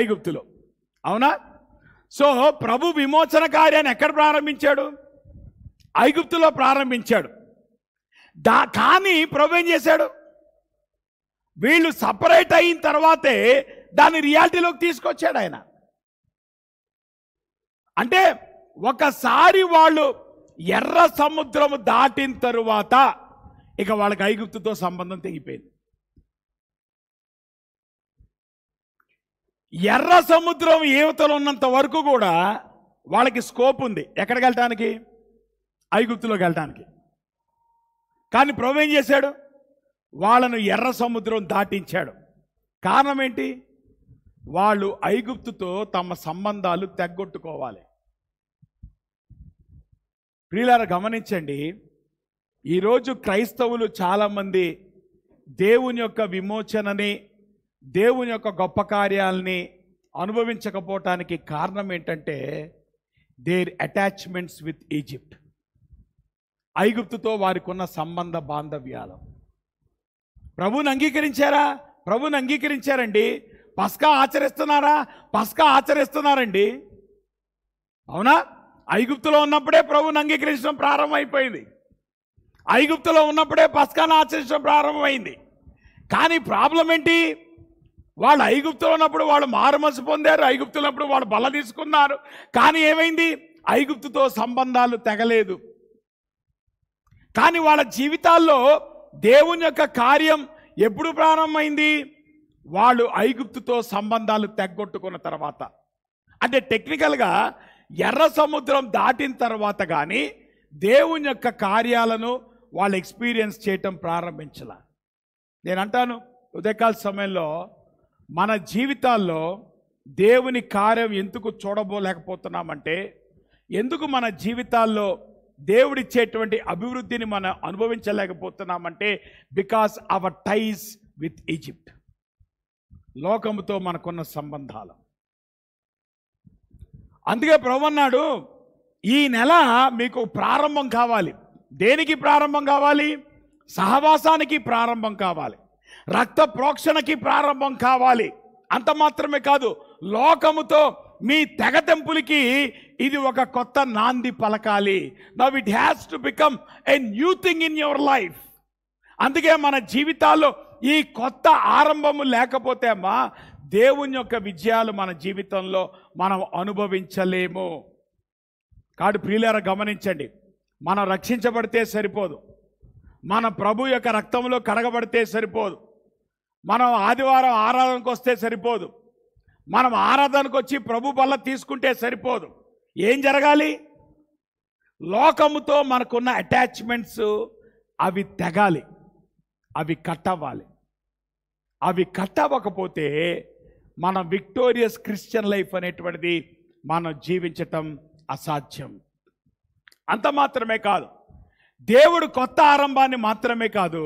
ఐగుప్తులో అవునా సో ప్రభు విమోచన కార్యాన్ని ఎక్కడ ప్రారంభించాడు ఐగుప్తులో ప్రారంభించాడు దా కానీ ప్రభు ఏం చేశాడు వీళ్ళు సపరేట్ అయిన తర్వాతే దాన్ని రియాలిటీలోకి తీసుకొచ్చాడు ఆయన అంటే ఒకసారి వాళ్ళు ఎర్ర సముద్రము దాటిన తరువాత ఇక వాళ్ళకి ఐగుప్తుతో సంబంధం తెగిపోయింది ఎర్ర సముద్రం యువతలు ఉన్నంత వరకు కూడా వాళ్ళకి స్కోప్ ఉంది ఎక్కడికి వెళ్ళటానికి ఐగుప్తులోకి వెళ్ళడానికి కానీ ప్రభు ఏం చేశాడు వాళ్ళను ఎర్ర సముద్రం దాటించాడు కారణం ఏంటి వాళ్ళు ఐగుప్తుతో తమ సంబంధాలు తెగ్గొట్టుకోవాలి ప్రియులారా గమనించండి ఈరోజు క్రైస్తవులు చాలామంది దేవుని యొక్క విమోచనని దేవుని యొక్క గొప్ప కార్యాలని అనుభవించకపోవటానికి కారణం ఏంటంటే దేర్ అటాచ్మెంట్స్ విత్ ఈజిప్ట్ ఐగుప్తుతో వారికి ఉన్న సంబంధ బాంధవ్యాలు ప్రభుని అంగీకరించారా ప్రభుని అంగీకరించారండి పస్కా ఆచరిస్తున్నారా పస్కా ఆచరిస్తున్నారండి అవునా ఐగుప్తులో ఉన్నప్పుడే ప్రభుని అంగీకరించడం ప్రారంభమైపోయింది ఐగుప్తులో ఉన్నప్పుడే పస్కాను ఆచరించడం ప్రారంభమైంది కానీ ప్రాబ్లం ఏంటి వాళ్ళు ఐగుప్తులో ఉన్నప్పుడు వాళ్ళు మారుమనసు పొందారు ఐగుప్తున్నప్పుడు వాళ్ళు బల తీసుకున్నారు కానీ ఏమైంది ఐగుప్తుతో సంబంధాలు తెగలేదు కానీ వాళ్ళ జీవితాల్లో దేవుని యొక్క కార్యం ఎప్పుడు ప్రారంభమైంది వాళ్ళు ఐగుప్తుతో సంబంధాలు తెగ్గొట్టుకున్న తర్వాత అంటే టెక్నికల్గా ఎర్ర సముద్రం దాటిన తర్వాత కానీ దేవుని యొక్క కార్యాలను వాళ్ళు ఎక్స్పీరియన్స్ చేయటం ప్రారంభించాల నేను అంటాను ఉదయకాల సమయంలో మన జీవితాల్లో దేవుని కార్యం ఎందుకు చూడబోలేకపోతున్నామంటే ఎందుకు మన జీవితాల్లో దేవుడిచ్చేటువంటి అభివృద్ధిని మనం అనుభవించలేకపోతున్నామంటే because our ties with Egypt లోకముతో మనకున్న సంబంధాలు అందుకే ప్రభున్నాడు ఈ నెల మీకు ప్రారంభం కావాలి దేనికి ప్రారంభం కావాలి సహవాసానికి ప్రారంభం కావాలి రక్త ప్రోక్షణకి ప్రారంభం కావాలి అంత మాత్రమే కాదు లోకముతో మీ తెగతెంపులకి ఇది ఒక కొత్త నాంది పలకాలి now it has to become a new thing in your life అందుకే మన జీవితాల్లో ఈ కొత్త ఆరంభము లేకపోతే మా దేవుని యొక్క విజయాలు మన జీవితంలో మనం అనుభవించలేము కాడు ప్రియులార గమనించండి మనం రక్షించబడితే సరిపోదు మన ప్రభు యొక్క రక్తంలో కడగబడితే సరిపోదు మనం ఆదివారం ఆరాధనకు వస్తే సరిపోదు మనం ఆరాధనకు వచ్చి ప్రభు బల్ల తీసుకుంటే సరిపోదు ఏం జరగాలి లోకముతో మనకున్న అటాచ్మెంట్స్ అవి తెగాలి అవి కట్ అవ్వాలి అవి కట్ అవ్వకపోతే మన విక్టోరియస్ క్రిస్టియన్ లైఫ్ అనేటువంటిది మనం జీవించటం అసాధ్యం అంత మాత్రమే కాదు దేవుడు కొత్త ఆరంభాన్ని మాత్రమే కాదు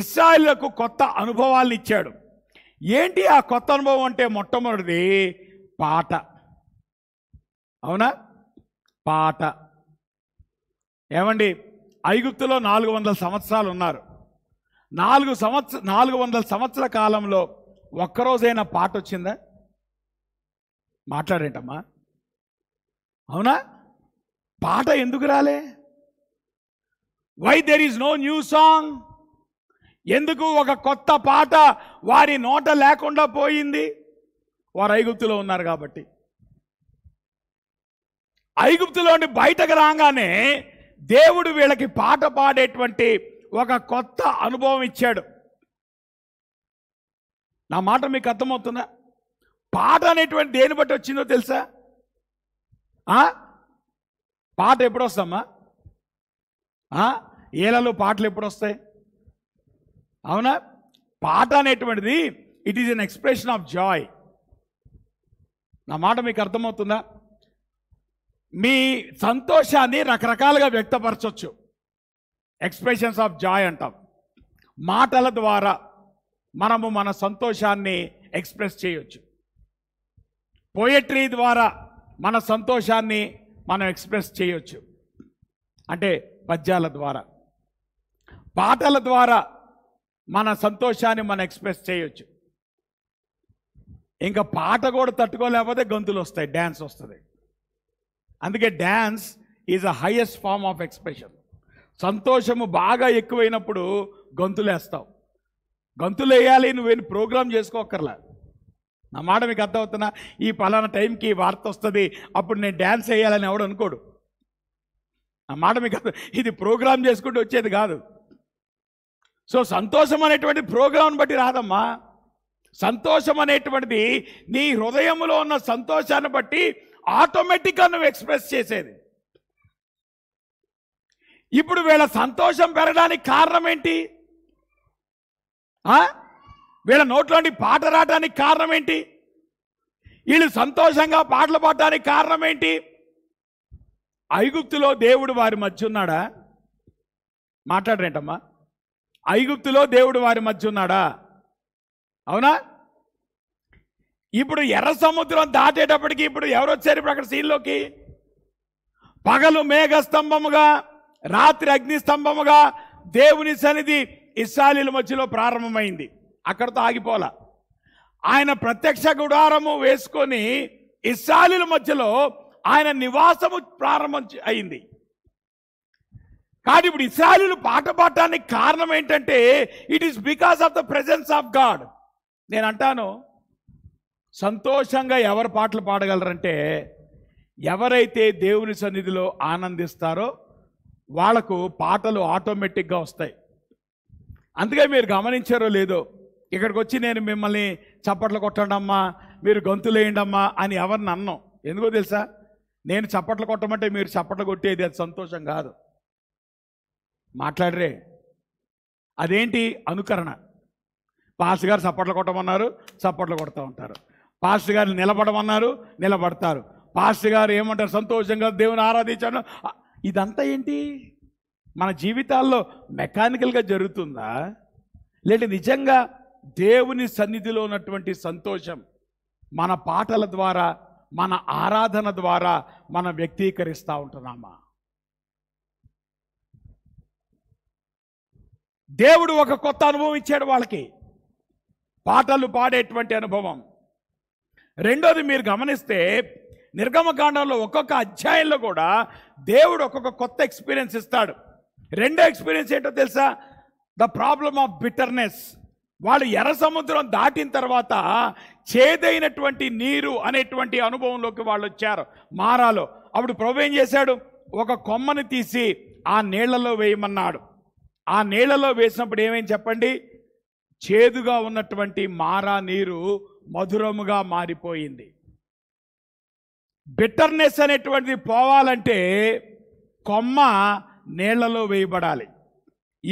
ఇస్రాయిల్కు కొత్త అనుభవాలు ఇచ్చాడు ఏంటి ఆ కొత్త అనుభవం అంటే మొట్టమొదటిది పాట అవునా పాట ఏమండి ఐగుప్తులో నాలుగు వందల సంవత్సరాలు ఉన్నారు నాలుగు సంవత్సర నాలుగు వందల సంవత్సర కాలంలో ఒక్కరోజైనా పాట వచ్చిందా మాట్లాడేంటమ్మా అవునా పాట ఎందుకు రాలే why there is no new song ఎందుకు ఒక కొత్త పాట వారి నోట లేకుండా పోయింది వారు ఐగుప్తులో ఉన్నారు కాబట్టి ఐగుప్తులోని బయటకు రాగానే దేవుడు వీళ్ళకి పాట పాడేటువంటి ఒక కొత్త అనుభవం ఇచ్చాడు నా మాట మీకు అర్థమవుతుందా పాట అనేటువంటి దేని బట్టి వచ్చిందో తెలుసా పాట ఎప్పుడు వస్తామా ఏలలో పాటలు ఎప్పుడు వస్తాయి అవునా పాట అనేటువంటిది it is an expression of joy నా మాట మీకు అర్థమవుతుందా మీ సంతోషాన్ని రకరకాలుగా వ్యక్తపరచవచ్చు ఎక్స్ప్రెషన్స్ ఆఫ్ జాయ్ అంటాం మాటల ద్వారా మనము మన సంతోషాన్ని ఎక్స్ప్రెస్ చేయొచ్చు పోయట్రీ ద్వారా మన సంతోషాన్ని మనం ఎక్స్ప్రెస్ చేయొచ్చు అంటే పద్యాల ద్వారా పాటల ద్వారా మన సంతోషాన్ని మనం ఎక్స్ప్రెస్ చేయొచ్చు ఇంకా పాట కూడా తట్టుకోలేకపోతే గొంతులు వస్తాయి డ్యాన్స్ వస్తుంది అందుకే dance is a highest form of expression సంతోషము బాగా ఎక్కువైనప్పుడు గొంతులేస్తావు గొంతులు వేయాలి నువ్వేం ప్రోగ్రామ్ చేసుకోకర్లా నా మాట మీకు అర్థమవుతున్నా ఈ పలానా టైంకి వార్త వస్తుంది అప్పుడు నేను డ్యాన్స్ వేయాలని ఎవడు అనుకోడు నా మాట మీకు అర్థం ఇది ప్రోగ్రామ్ చేసుకుంటూ వచ్చేది కాదు సో సంతోషం అనేటువంటి ప్రోగ్రామ్ని బట్టి రాదమ్మా సంతోషం అనేటువంటిది నీ హృదయంలో ఉన్న సంతోషాన్ని బట్టి ఆటోమేటిక్గా నువ్వు ఎక్స్ప్రెస్ చేసేది ఇప్పుడు వీళ్ళ సంతోషం పెరగడానికి కారణం ఏంటి వీళ్ళ నోట్లోని పాట రావడానికి కారణం ఏంటి వీళ్ళు సంతోషంగా పాటలు పాడటానికి కారణం ఏంటి ఐగుప్తులో దేవుడు వారి మధ్య ఉన్నాడా మాట్లాడరేంటమ్మా ఐగుప్తులో దేవుడు వారి మధ్య ఉన్నాడా అవునా ఇప్పుడు ఎర్ర సముద్రం దాటేటప్పటికి ఇప్పుడు ఎవరు వచ్చారు ఇప్పుడు అక్కడ సీన్లోకి పగలు మేఘస్తంభముగా రాత్రి అగ్నిస్తంభముగా దేవుని సన్నిధి ఇస్సాలీల మధ్యలో ప్రారంభమైంది అక్కడతో ఆగిపోలా ఆయన ప్రత్యక్ష గుడారము వేసుకొని ఇస్సాలీల మధ్యలో ఆయన నివాసము ప్రారంభం అయింది కానీ ఇప్పుడు ఇస్రాయలు పాట పాడటానికి కారణం ఏంటంటే it is because of the presence of God నేను అంటాను సంతోషంగా ఎవరు పాటలు పాడగలరంటే ఎవరైతే దేవుని సన్నిధిలో ఆనందిస్తారో వాళ్లకు పాటలు ఆటోమేటిక్గా వస్తాయి అందుకే మీరు గమనించారో లేదో ఇక్కడికి వచ్చి నేను మిమ్మల్ని చప్పట్లు కొట్టండమ్మా మీరు గొంతులు అని ఎవరిని అన్నాం ఎందుకో తెలుసా నేను చప్పట్లు కొట్టమంటే మీరు చప్పట్లు కొట్టేది అది సంతోషం కాదు మాట్లాడరే అదేంటి అనుకరణ పాస్ గారు చప్పట్లు కొట్టమన్నారు చప్పట్లు కొడతా ఉంటారు పాస్టర్ గారు నిలబడమన్నారు నిలబడతారు పాస్టర్ గారు ఏమంటారు సంతోషంగా దేవుని ఆరాధించాను ఇదంతా ఏంటి మన జీవితాల్లో మెకానికల్గా జరుగుతుందా లేదంటే నిజంగా దేవుని సన్నిధిలో ఉన్నటువంటి సంతోషం మన పాటల ద్వారా మన ఆరాధన ద్వారా మనం వ్యక్తీకరిస్తూ ఉంటున్నామా దేవుడు ఒక కొత్త అనుభవం ఇచ్చాడు వాళ్ళకి పాటలు పాడేటువంటి అనుభవం రెండోది మీరు గమనిస్తే నిర్గమకాండంలో ఒక్కొక్క అధ్యాయంలో కూడా దేవుడు ఒక్కొక్క కొత్త ఎక్స్పీరియన్స్ ఇస్తాడు రెండో ఎక్స్పీరియన్స్ ఏంటో తెలుసా ద ప్రాబ్లమ్ ఆఫ్ బిటర్నెస్ వాళ్ళు ఎర్ర సముద్రం దాటిన తర్వాత చేదైనటువంటి నీరు అనేటువంటి అనుభవంలోకి వాళ్ళు వచ్చారు మారాలో అప్పుడు ప్రభు ఏం చేశాడు ఒక కొమ్మని తీసి ఆ నీళ్లలో వేయమన్నాడు ఆ నీళ్లలో వేసినప్పుడు ఏమేమి చెప్పండి చేదుగా ఉన్నటువంటి మారా నీరు మధురముగా మారిపోయింది బిట్టర్నెస్ అనేటువంటిది పోవాలంటే కొమ్మ నీళ్లలో వేయబడాలి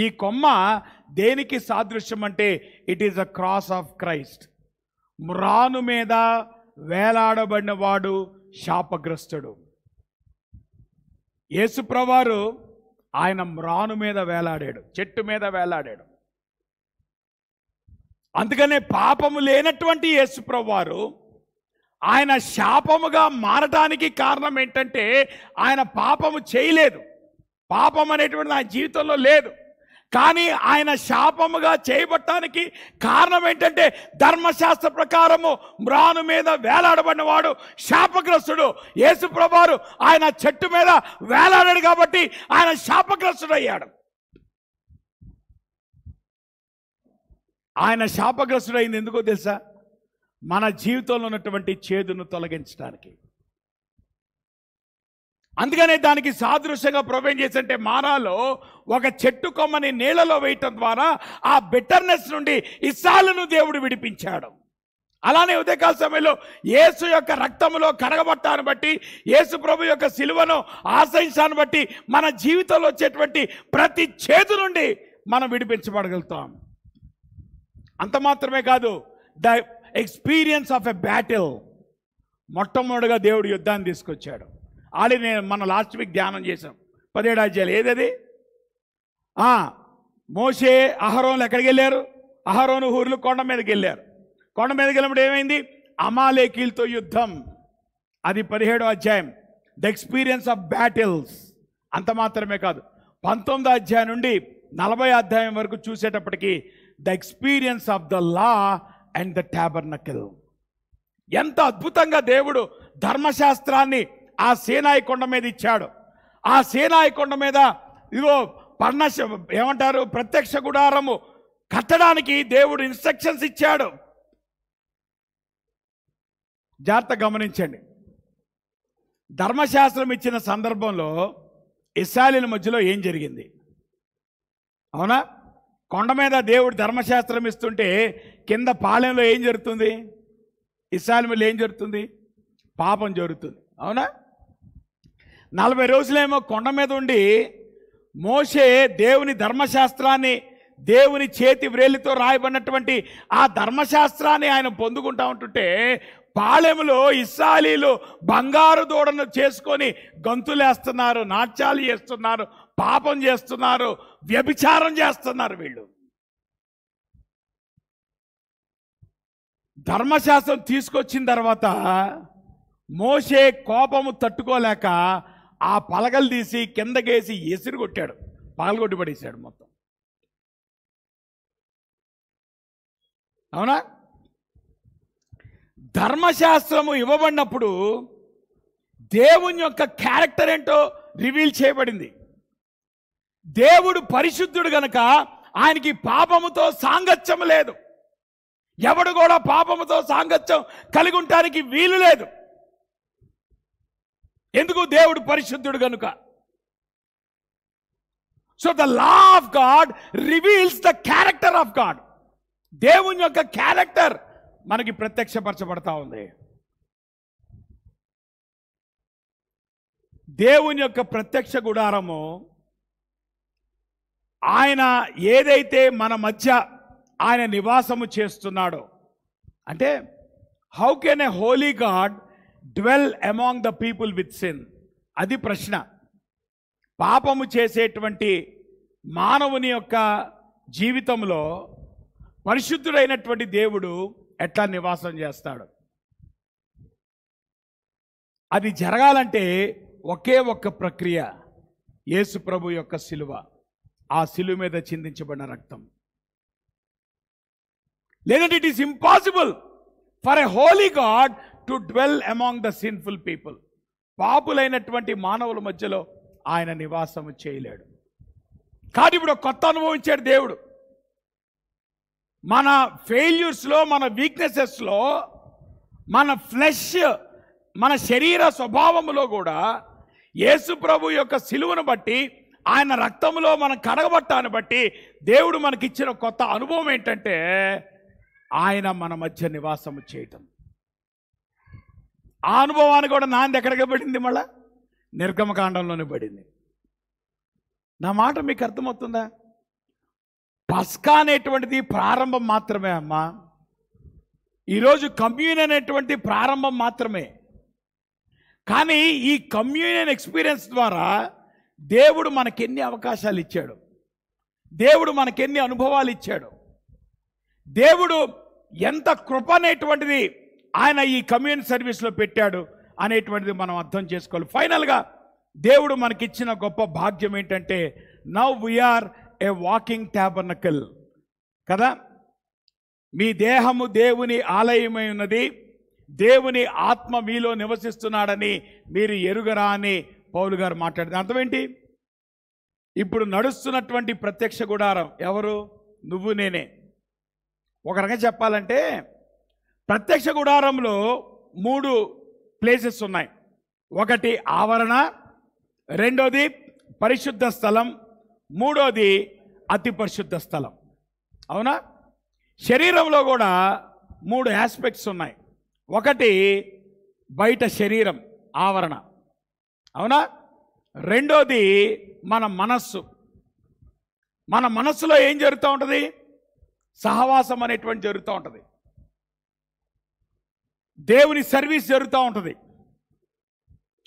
ఈ కొమ్మ దేనికి సాదృశ్యం అంటే it is a cross of Christ మ్రాను మీద వేలాడబడిన వాడు శాపగ్రస్తుడు యేసుప్రవారు ఆయన మ్రాను మీద వేలాడాడు చెట్టు మీద వేలాడాడు అందుకనే పాపము లేనటువంటి యేసుప్రభు వారు ఆయన శాపముగా మారటానికి కారణం ఏంటంటే ఆయన పాపము చేయలేదు పాపం అనేటువంటి ఆయన జీవితంలో లేదు కానీ ఆయన శాపముగా చేయబట్టడానికి కారణం ఏంటంటే ధర్మశాస్త్ర ప్రకారము మ్రాను మీద వేలాడబడినవాడు శాపగ్రస్తుడు యేసుప్రభారు ఆయన చెట్టు మీద వేలాడాడు కాబట్టి ఆయన శాపగ్రస్తుడు అయ్యాడు ఆయన శాపగ్రస్తుడైంది ఎందుకో తెలుసా మన జీవితంలో ఉన్నటువంటి చేదును తొలగించడానికి అందుకనే దానికి సాదృశ్యంగా ప్రొవైడ్ చేసంటే మారాలో ఒక చెట్టు కొమ్మని నీళ్ళలో వేయటం ద్వారా ఆ బెటర్నెస్ నుండి ఇస్సాలను దేవుడు విడిపించాడు అలానే ఉదయకాల సమయంలో యేసు యొక్క రక్తములో కడగబట్టాన్ని బట్టి యేసు ప్రభు యొక్క సిలువను ఆశ్రయించాను బట్టి మన జీవితంలో వచ్చేటువంటి ప్రతి చేదు నుండి మనం విడిపించబడగలుగుతాం అంత మాత్రమే కాదు the experience of a battle మొట్టమొదటిగా దేవుడు యుద్ధాన్ని తీసుకొచ్చాడు ఆల్రెడీ నేను మన లాస్ట్ వీక్ ధ్యానం చేశాం పదిహేడు అధ్యాయులు ఏదది మోసే అహరోన్లు ఎక్కడికి వెళ్ళారు అహరోను ఊర్లు కొండ మీదకి వెళ్ళారు కొండ మీదకి వెళ్ళినప్పుడు ఏమైంది అమాలేకీలతో యుద్ధం అది పదిహేడో అధ్యాయం ద ఎక్స్పీరియన్స్ ఆఫ్ బ్యాటిల్స్ అంత మాత్రమే కాదు పంతొమ్మిదో అధ్యాయం నుండి నలభై అధ్యాయం వరకు చూసేటప్పటికి the experience of the law and the tabernacle ఎంత అద్భుతంగా దేవుడు ధర్మశాస్త్రాన్ని ఆ సేనాయి కొండ మీద ఇచ్చాడు ఆ సేనాయి కొండ మీద ఇదో పర్ణ ఏమంటారు ప్రత్యక్ష గుడారము కట్టడానికి దేవుడు ఇన్స్ట్రక్షన్స్ ఇచ్చాడు జాగ్రత్త గమనించండి ధర్మశాస్త్రం ఇచ్చిన సందర్భంలో ఇసాలిన మధ్యలో ఏం జరిగింది అవునా కొండ మీద దేవుడు ధర్మశాస్త్రం ఇస్తుంటే కింద పాలెంలో ఏం జరుగుతుంది ఇస్సాలిమీలో ఏం జరుగుతుంది పాపం జరుగుతుంది అవునా నలభై రోజులేమో కొండ మీద ఉండి మోసే దేవుని ధర్మశాస్త్రాన్ని దేవుని చేతి వ్రేలితో రాయబడినటువంటి ఆ ధర్మశాస్త్రాన్ని ఆయన పొందుకుంటా ఉంటుంటే పాలెములో ఇస్సాలీలు బంగారు దూడను చేసుకొని గంతులేస్తున్నారు నాట్యాలు చేస్తున్నారు పాపం చేస్తున్నారు వ్యభిచారం చేస్తున్నారు వీళ్ళు ధర్మశాస్త్రం తీసుకొచ్చిన తర్వాత మోసే కోపము తట్టుకోలేక ఆ పలగలు తీసి కిందకేసి ఎసిరు కొట్టాడు పగలగొట్టి పడేశాడు మొత్తం అవునా ధర్మశాస్త్రము ఇవ్వబడినప్పుడు దేవుని యొక్క క్యారెక్టర్ ఏంటో రివీల్ చేయబడింది దేవుడు పరిశుద్ధుడు గనక ఆయనకి పాపముతో సాంగత్యం లేదు ఎవడు కూడా పాపముతో సాంగత్యం కలిగి ఉండటానికి వీలు లేదు ఎందుకు దేవుడు పరిశుద్ధుడు గనుక so the law of God reveals the character of God దేవుని యొక్క క్యారెక్టర్ మనకి ప్రత్యక్షపరచబడతా ఉంది దేవుని యొక్క ప్రత్యక్ష గుడారము ఆయన ఏదైతే మన మధ్య ఆయన నివాసము చేస్తున్నాడో అంటే how can a holy God dwell among the people with sin అది ప్రశ్న పాపము చేసేటువంటి మానవుని యొక్క జీవితంలో పరిశుద్ధుడైనటువంటి దేవుడు ఎట్లా నివాసం చేస్తాడు అది జరగాలంటే ఒకే ఒక్క ప్రక్రియ యేసు ప్రభు యొక్క సిలువ ఆ సిలువ మీద చిందించబడిన రక్తం లేదంటే it is impossible for a holy God to dwell among the sinful people పాపులైనటువంటి మానవుల మధ్యలో ఆయన నివాసము చేయలేడు కానీ ఇప్పుడు కొత్త అనుభవించాడు దేవుడు మన ఫెయిల్యూర్స్లో మన వీక్నెసెస్లో మన ఫ్లెష్ మన శరీర స్వభావంలో కూడా యేసు ప్రభు యొక్క సిలువను బట్టి ఆయన రక్తంలో మనం కడగబట్టాన్ని బట్టి దేవుడు మనకిచ్చిన కొత్త అనుభవం ఏంటంటే ఆయన మన మధ్య నివాసము చేయటం ఆ అనుభవాన్ని కూడా నాంది ఎక్కడికి పడింది మళ్ళా నిర్గమకాండంలోనే పడింది నా మాట మీకు అర్థమవుతుందా పస్కా అనేటువంటిది ప్రారంభం మాత్రమే అమ్మా ఈరోజు కమ్యూన్ అనేటువంటి ప్రారంభం మాత్రమే కానీ ఈ కమ్యూనియన్ ఎక్స్పీరియన్స్ ద్వారా దేవుడు మనకెన్ని అవకాశాలు ఇచ్చాడు దేవుడు మనకెన్ని అనుభవాలు ఇచ్చాడు దేవుడు ఎంత కృప అనేటువంటిది ఆయన ఈ కమ్యూనిటీ సర్వీస్లో పెట్టాడు అనేటువంటిది మనం అర్థం చేసుకోవాలి ఫైనల్గా దేవుడు మనకిచ్చిన గొప్ప భాగ్యం ఏంటంటే now we are a walking tabernacle కదా మీ దేహము దేవుని ఆలయమై ఉన్నది దేవుని ఆత్మ మీలో నివసిస్తున్నాడని మీరు ఎరుగరా అని పౌలు గారు మాట్లాడింది అర్థమేంటి ఏంటి ఇప్పుడు నడుస్తున్నటువంటి ప్రత్యక్ష గుడారం ఎవరు నువ్వు నేనే ఒక రకంగా చెప్పాలంటే ప్రత్యక్ష గుడారంలో మూడు ప్లేసెస్ ఉన్నాయి ఒకటి ఆవరణ రెండోది పరిశుద్ధ స్థలం మూడోది అతి పరిశుద్ధ స్థలం అవునా శరీరంలో కూడా మూడు ఆస్పెక్ట్స్ ఉన్నాయి ఒకటి బయట శరీరం ఆవరణ అవునా రెండోది మన మనస్సు మన మనస్సులో ఏం జరుగుతూ ఉంటుంది సహవాసం అనేటువంటి జరుగుతూ ఉంటుంది దేవుని సర్వీస్ జరుగుతూ ఉంటుంది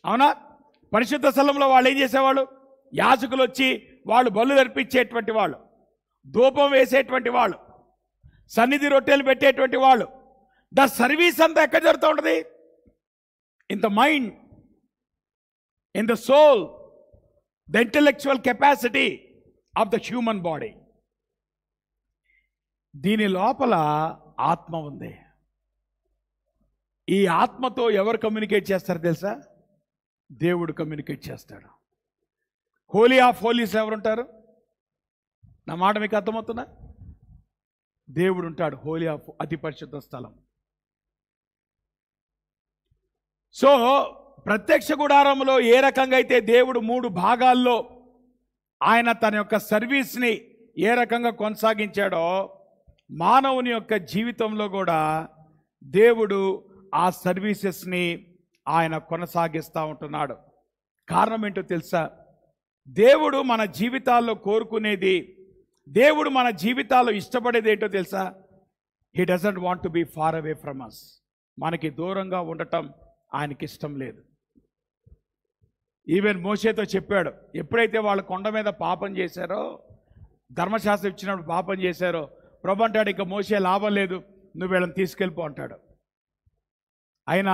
అవునా పరిశుద్ధ స్థలంలో వాళ్ళు ఏం చేసేవాళ్ళు యాజకులు వచ్చి వాళ్ళు బలు అర్పించేటువంటి వాళ్ళు ధూపం వేసేటువంటి వాళ్ళు సన్నిధి రొట్టెలు పెట్టేటువంటి వాళ్ళు ద సర్వీస్ అంతా ఎక్కడ జరుగుతూ ఉంటుంది in the mind in the soul, the intellectual capacity of the human body. దీని లోపల ఆత్మ ఉంది ఈ ఆత్మతో ఎవరు కమ్యూనికేట్ చేస్తారు తెలుసా దేవుడు కమ్యూనికేట్ చేస్తాడు హోలీ ఆఫ్ హోలీస్ ఎవరుంటారు నా మాట మీకు అర్థమవుతుందా దేవుడు ఉంటాడు హోలీ ఆఫ్ అతి పరిశుద్ధ స్థలం సో ప్రత్యక్ష గుడారంలో ఏ రకంగా అయితే దేవుడు మూడు భాగాల్లో ఆయన తన యొక్క సర్వీస్ని ఏ రకంగా కొనసాగించాడో మానవుని యొక్క జీవితంలో కూడా దేవుడు ఆ సర్వీసెస్ని ఆయన కొనసాగిస్తూ ఉంటున్నాడు కారణం ఏంటో తెలుసా దేవుడు మన జీవితాల్లో కోరుకునేది దేవుడు మన జీవితాల్లో ఇష్టపడేది ఏంటో తెలుసా he doesn't want to be far away from us మనకి దూరంగా ఉండటం ఆయనకి ఇష్టం లేదు ఈవెన్ మోసేతో చెప్పాడు ఎప్పుడైతే వాళ్ళు కొండ మీద పాపం చేశారో ధర్మశాస్త్రం ఇచ్చినప్పుడు పాపం చేశారో ప్రభు అంటాడు ఇక మోసే లాభం లేదు నువ్వు వీళ్ళని తీసుకెళ్ళిపో అంటాడు అయినా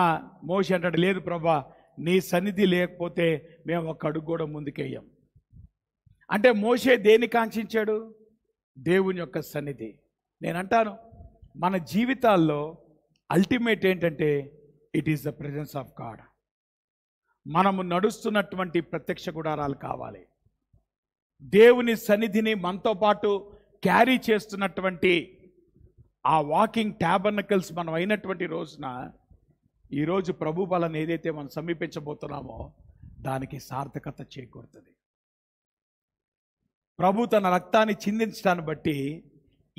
మోసే అంటాడు లేదు ప్రభా నీ సన్నిధి లేకపోతే మేము ఒక అడుగు కూడా ముందుకేయం అంటే మోసే దేన్ని కాంక్షించాడు దేవుని యొక్క సన్నిధి నేను అంటాను మన జీవితాల్లో అల్టిమేట్ ఏంటంటే it is the presence of God మనము నడుస్తున్నటువంటి ప్రత్యక్ష గుడారాలు కావాలి దేవుని సన్నిధిని మనతో పాటు క్యారీ చేస్తున్నటువంటి ఆ వాకింగ్ ట్యాబర్నకల్స్ మనం అయినటువంటి రోజున ఈరోజు ప్రభు బలం ఏదైతే మనం సమీపించబోతున్నామో దానికి సార్థకత చేకూరుతుంది ప్రభు తన రక్తాన్ని చిందించడాన్ని బట్టి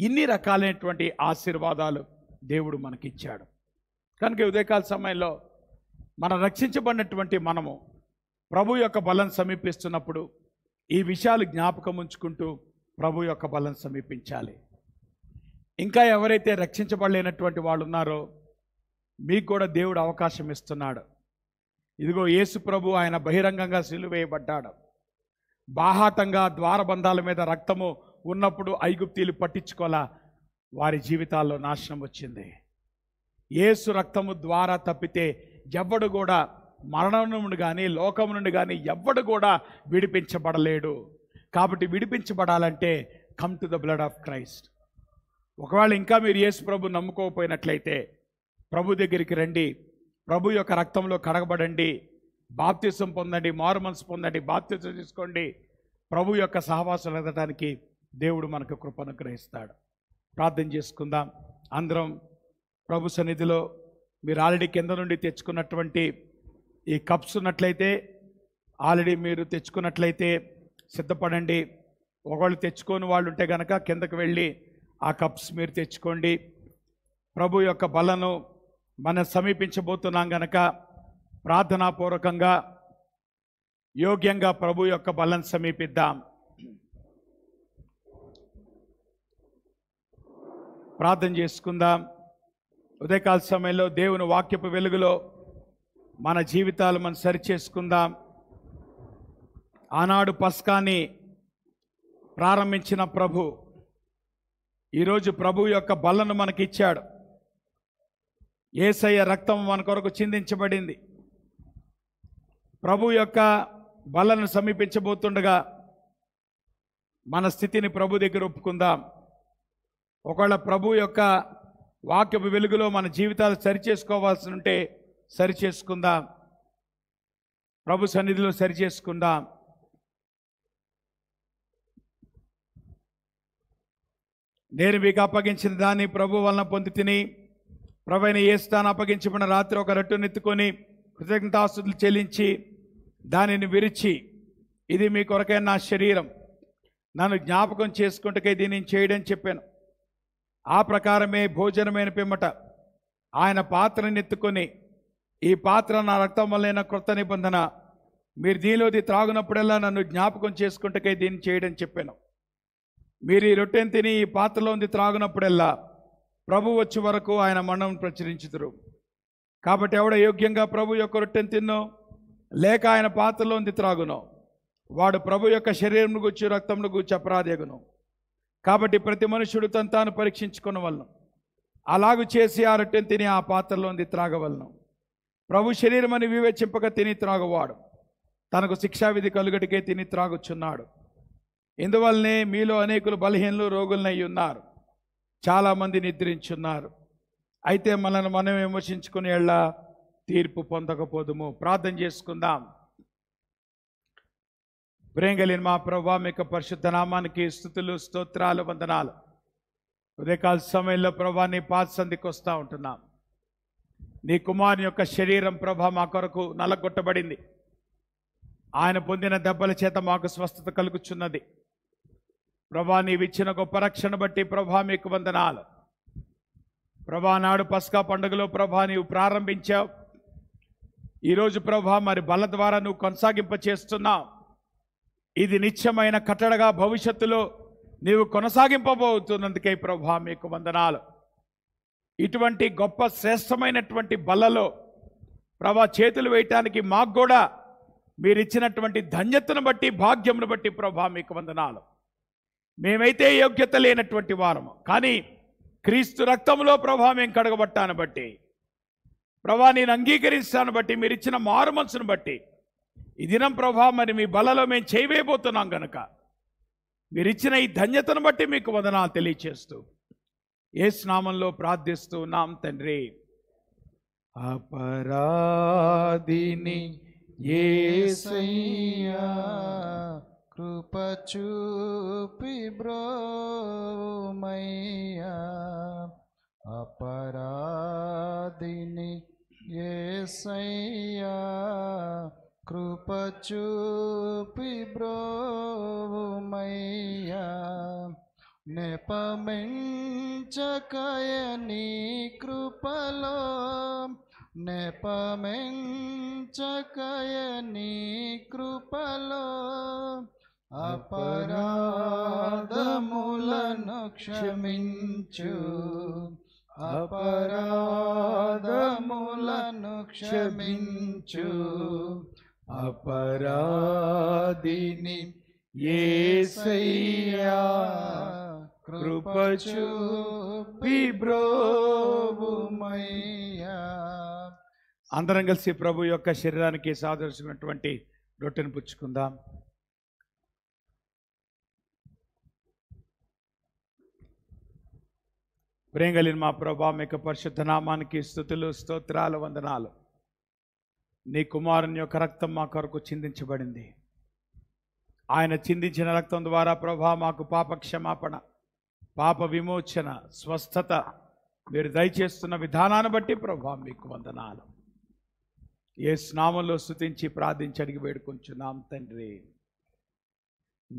ఇన్ని రకాలైనటువంటి ఆశీర్వాదాలు దేవుడు మనకిచ్చాడు కనుక ఉదయకాల సమయంలో మన రక్షించబడినటువంటి మనము ప్రభు యొక్క బలం సమీపిస్తున్నప్పుడు ఈ విషయాలు జ్ఞాపకం ఉంచుకుంటూ ప్రభు యొక్క బలం సమీపించాలి ఇంకా ఎవరైతే రక్షించబడలేనటువంటి వాళ్ళు ఉన్నారో మీకు కూడా దేవుడు అవకాశం ఇస్తున్నాడు ఇదిగో యేసు ప్రభు ఆయన బహిరంగంగా సిలువేయబడ్డాడు బాహాతంగా ద్వారబంధాల మీద రక్తము ఉన్నప్పుడు ఐగుప్తీలు పట్టించుకోలా వారి జీవితాల్లో నాశనం వచ్చింది ఏసు రక్తము ద్వారా తప్పితే ఎవ్వడు కూడా మరణం నుండి కానీ లోకం నుండి కానీ ఎవ్వడు కూడా విడిపించబడలేడు కాబట్టి విడిపించబడాలంటే come to the blood of Christ ఒకవేళ ఇంకా మీరు యేసు ప్రభు నమ్ముకోకపోయినట్లయితే ప్రభు దగ్గరికి రండి ప్రభు యొక్క రక్తంలో కడగబడండి బాప్తిసం పొందండి మారుమనసు పొందండి బాప్తిసం తీసుకోండి ప్రభు యొక్క సహవాసం ఎదటానికి దేవుడు మనకు కృపను గ్రహిస్తాడు ప్రార్థన చేసుకుందాం అందరం ప్రభు సన్నిధిలో మీరు ఆల్రెడీ కింద నుండి తెచ్చుకున్నటువంటి ఈ కప్స్ ఉన్నట్లయితే ఆల్రెడీ మీరు తెచ్చుకున్నట్లయితే సిద్ధపడండి ఒకళ్ళు తెచ్చుకొని వాళ్ళు ఉంటే కనుక కిందకు వెళ్ళి ఆ కప్స్ మీరు తెచ్చుకోండి ప్రభు యొక్క బలను మనం సమీపించబోతున్నాం గనక ప్రార్థనాపూర్వకంగా యోగ్యంగా ప్రభు యొక్క బలం సమీపిద్దాం ప్రార్థన చేసుకుందాం ఉదయకాల సమయంలో దేవుని వాక్యపు వెలుగులో మన జీవితాలు మనం సరిచేసుకుందాం ఆనాడు పస్కాని ప్రారంభించిన ప్రభు ఈరోజు ప్రభు యొక్క బలను మనకిచ్చాడు ఏసయ్య రక్తం మన కొరకు చిందించబడింది ప్రభు యొక్క బలను సమీపించబోతుండగా మన స్థితిని ప్రభు దగ్గర ఒప్పుకుందాం ఒకవేళ ప్రభు యొక్క వాక్యపు వెలుగులో మన జీవితాలు సరిచేసుకోవాల్సి ఉంటే చేసుకుందాం ప్రభు సన్నిధిలో చేసుకుందాం నేను మీకు అప్పగించిన దాన్ని ప్రభు వలన పొంది తిని ప్రభుని ఏ స్థానం అప్పగించబడిన రాత్రి ఒక రట్టునెత్తుకొని కృతజ్ఞతాస్తులు చెల్లించి దానిని విరిచి ఇది మీ కొరకైన నా శరీరం నన్ను జ్ఞాపకం చేసుకుంటకే దీన్ని చేయడం చెప్పాను ఆ ప్రకారమే భోజనమైన పిమ్మట ఆయన ఎత్తుకొని ఈ పాత్ర నా రక్తం వల్లైన క్రొత్త నిబంధన మీరు దీనిలోది త్రాగునప్పుడల్లా నన్ను జ్ఞాపకం చేసుకుంటకే దీన్ని చేయడం చెప్పాను మీరు ఈ రొట్టెని తిని ఈ పాత్రలో ఉంది త్రాగునప్పుడల్లా ప్రభు వచ్చే వరకు ఆయన మరణం ప్రచురించుదురు కాబట్టి ఎవడ యోగ్యంగా ప్రభు యొక్క రొట్టెని తిన్నో లేక ఆయన పాత్రలో ఉంది త్రాగునో వాడు ప్రభు యొక్క శరీరంను గూర్చి రక్తంను గుచ్చి అపరాధేగును కాబట్టి ప్రతి మనుషుడు తను తాను పరీక్షించుకున్న వలన అలాగు చేసి ఆ రొట్టెను తిని ఆ పాత్రలోంది త్రాగవలను ప్రభు శరీరం అని వివేచింపక తిని త్రాగువాడు తనకు శిక్షావిధి కలుగటికే తిని త్రాగుచున్నాడు ఇందువల్లనే మీలో అనేకులు బలహీనలు రోగులనై ఉన్నారు చాలామంది నిద్రించున్నారు అయితే మనల్ని మనం విమర్శించుకుని వెళ్ళ తీర్పు పొందకపోదుము ప్రార్థన చేసుకుందాం ప్రేంగలి మా ప్రభా మీ యొక్క పరిశుద్ధ నామానికి స్థుతులు స్తోత్రాలు వందనాలు ఉదయకాల సమయంలో ప్రభా నీ పాత సంధికి వస్తూ ఉంటున్నాం నీ కుమారుని యొక్క శరీరం ప్రభా మా కొరకు నలగొట్టబడింది ఆయన పొందిన దెబ్బల చేత మాకు స్వస్థత కలుగుచున్నది ప్రభా నీవిచ్చిన గొప్ప రక్షణ బట్టి ప్రభా మీకు వందనాలు ప్రభా నాడు పస్కా పండుగలో ప్రభా నీవు ప్రారంభించావు ఈరోజు ప్రభా మరి బల ద్వారా నువ్వు కొనసాగింప చేస్తున్నావు ఇది నిత్యమైన కట్టడగా భవిష్యత్తులో నీవు కొనసాగింపబోతున్నందుకే ప్రభా మీకు వందనాలు ఇటువంటి గొప్ప శ్రేష్టమైనటువంటి బలలో ప్రభా చేతులు వేయటానికి మాకు కూడా మీరు ఇచ్చినటువంటి ధన్యతను బట్టి భాగ్యమును బట్టి ప్రభా మీకు వందనాలు మేమైతే యోగ్యత లేనటువంటి వారము కానీ క్రీస్తు రక్తంలో ప్రభా మేము కడగబట్టాను బట్టి ప్రభా నేను అంగీకరిస్తాను బట్టి మీరు ఇచ్చిన మారు మనసును బట్టి ఈ దినం ప్రభా మరి మీ బలలో మేము చేయవేయబోతున్నాం కనుక మీరు ఇచ్చిన ఈ ధన్యతను బట్టి మీకు వదనాలు తెలియచేస్తూ ఏ స్నామంలో ప్రార్థిస్తూ నాం తండ్రి అపరాధిని ఏసయ్యా కృపచూపి బ్రోమయ్యా అపరాధిని ఏసయ్యా కృపచూపి బ్రోవుమయ్యా నెపమెంచకయ నీ కృపలో నెపమెంచకయ కృపలో అపరాధములను క్షమించు అపరాధములను క్షమించు అపరాధిని ఏసయ్యా కృపచు విబ్రోమయ్యా అందరం కలిసి ప్రభు యొక్క శరీరానికి సాదృశ్యమైనటువంటి రొట్టెను పుచ్చుకుందాం ప్రేంగలిని మా ప్రభా మీకు పరిశుద్ధ నామానికి స్థుతులు స్తోత్రాలు వందనాలు నీ కుమారుని యొక్క రక్తం మా కొరకు చిందించబడింది ఆయన చిందించిన రక్తం ద్వారా ప్రభా మాకు పాప క్షమాపణ పాప విమోచన స్వస్థత మీరు దయచేస్తున్న విధానాన్ని బట్టి ప్రభా మీకు వందనాలు ఏ స్నామంలో స్థుతించి ప్రార్థించి అడిగి వేడుకొంచున్నాం తండ్రి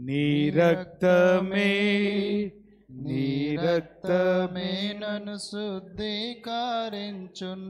నీరక్తమే నీరక్తమే నను రక్తమే నన్ను శుద్ధీకరించున్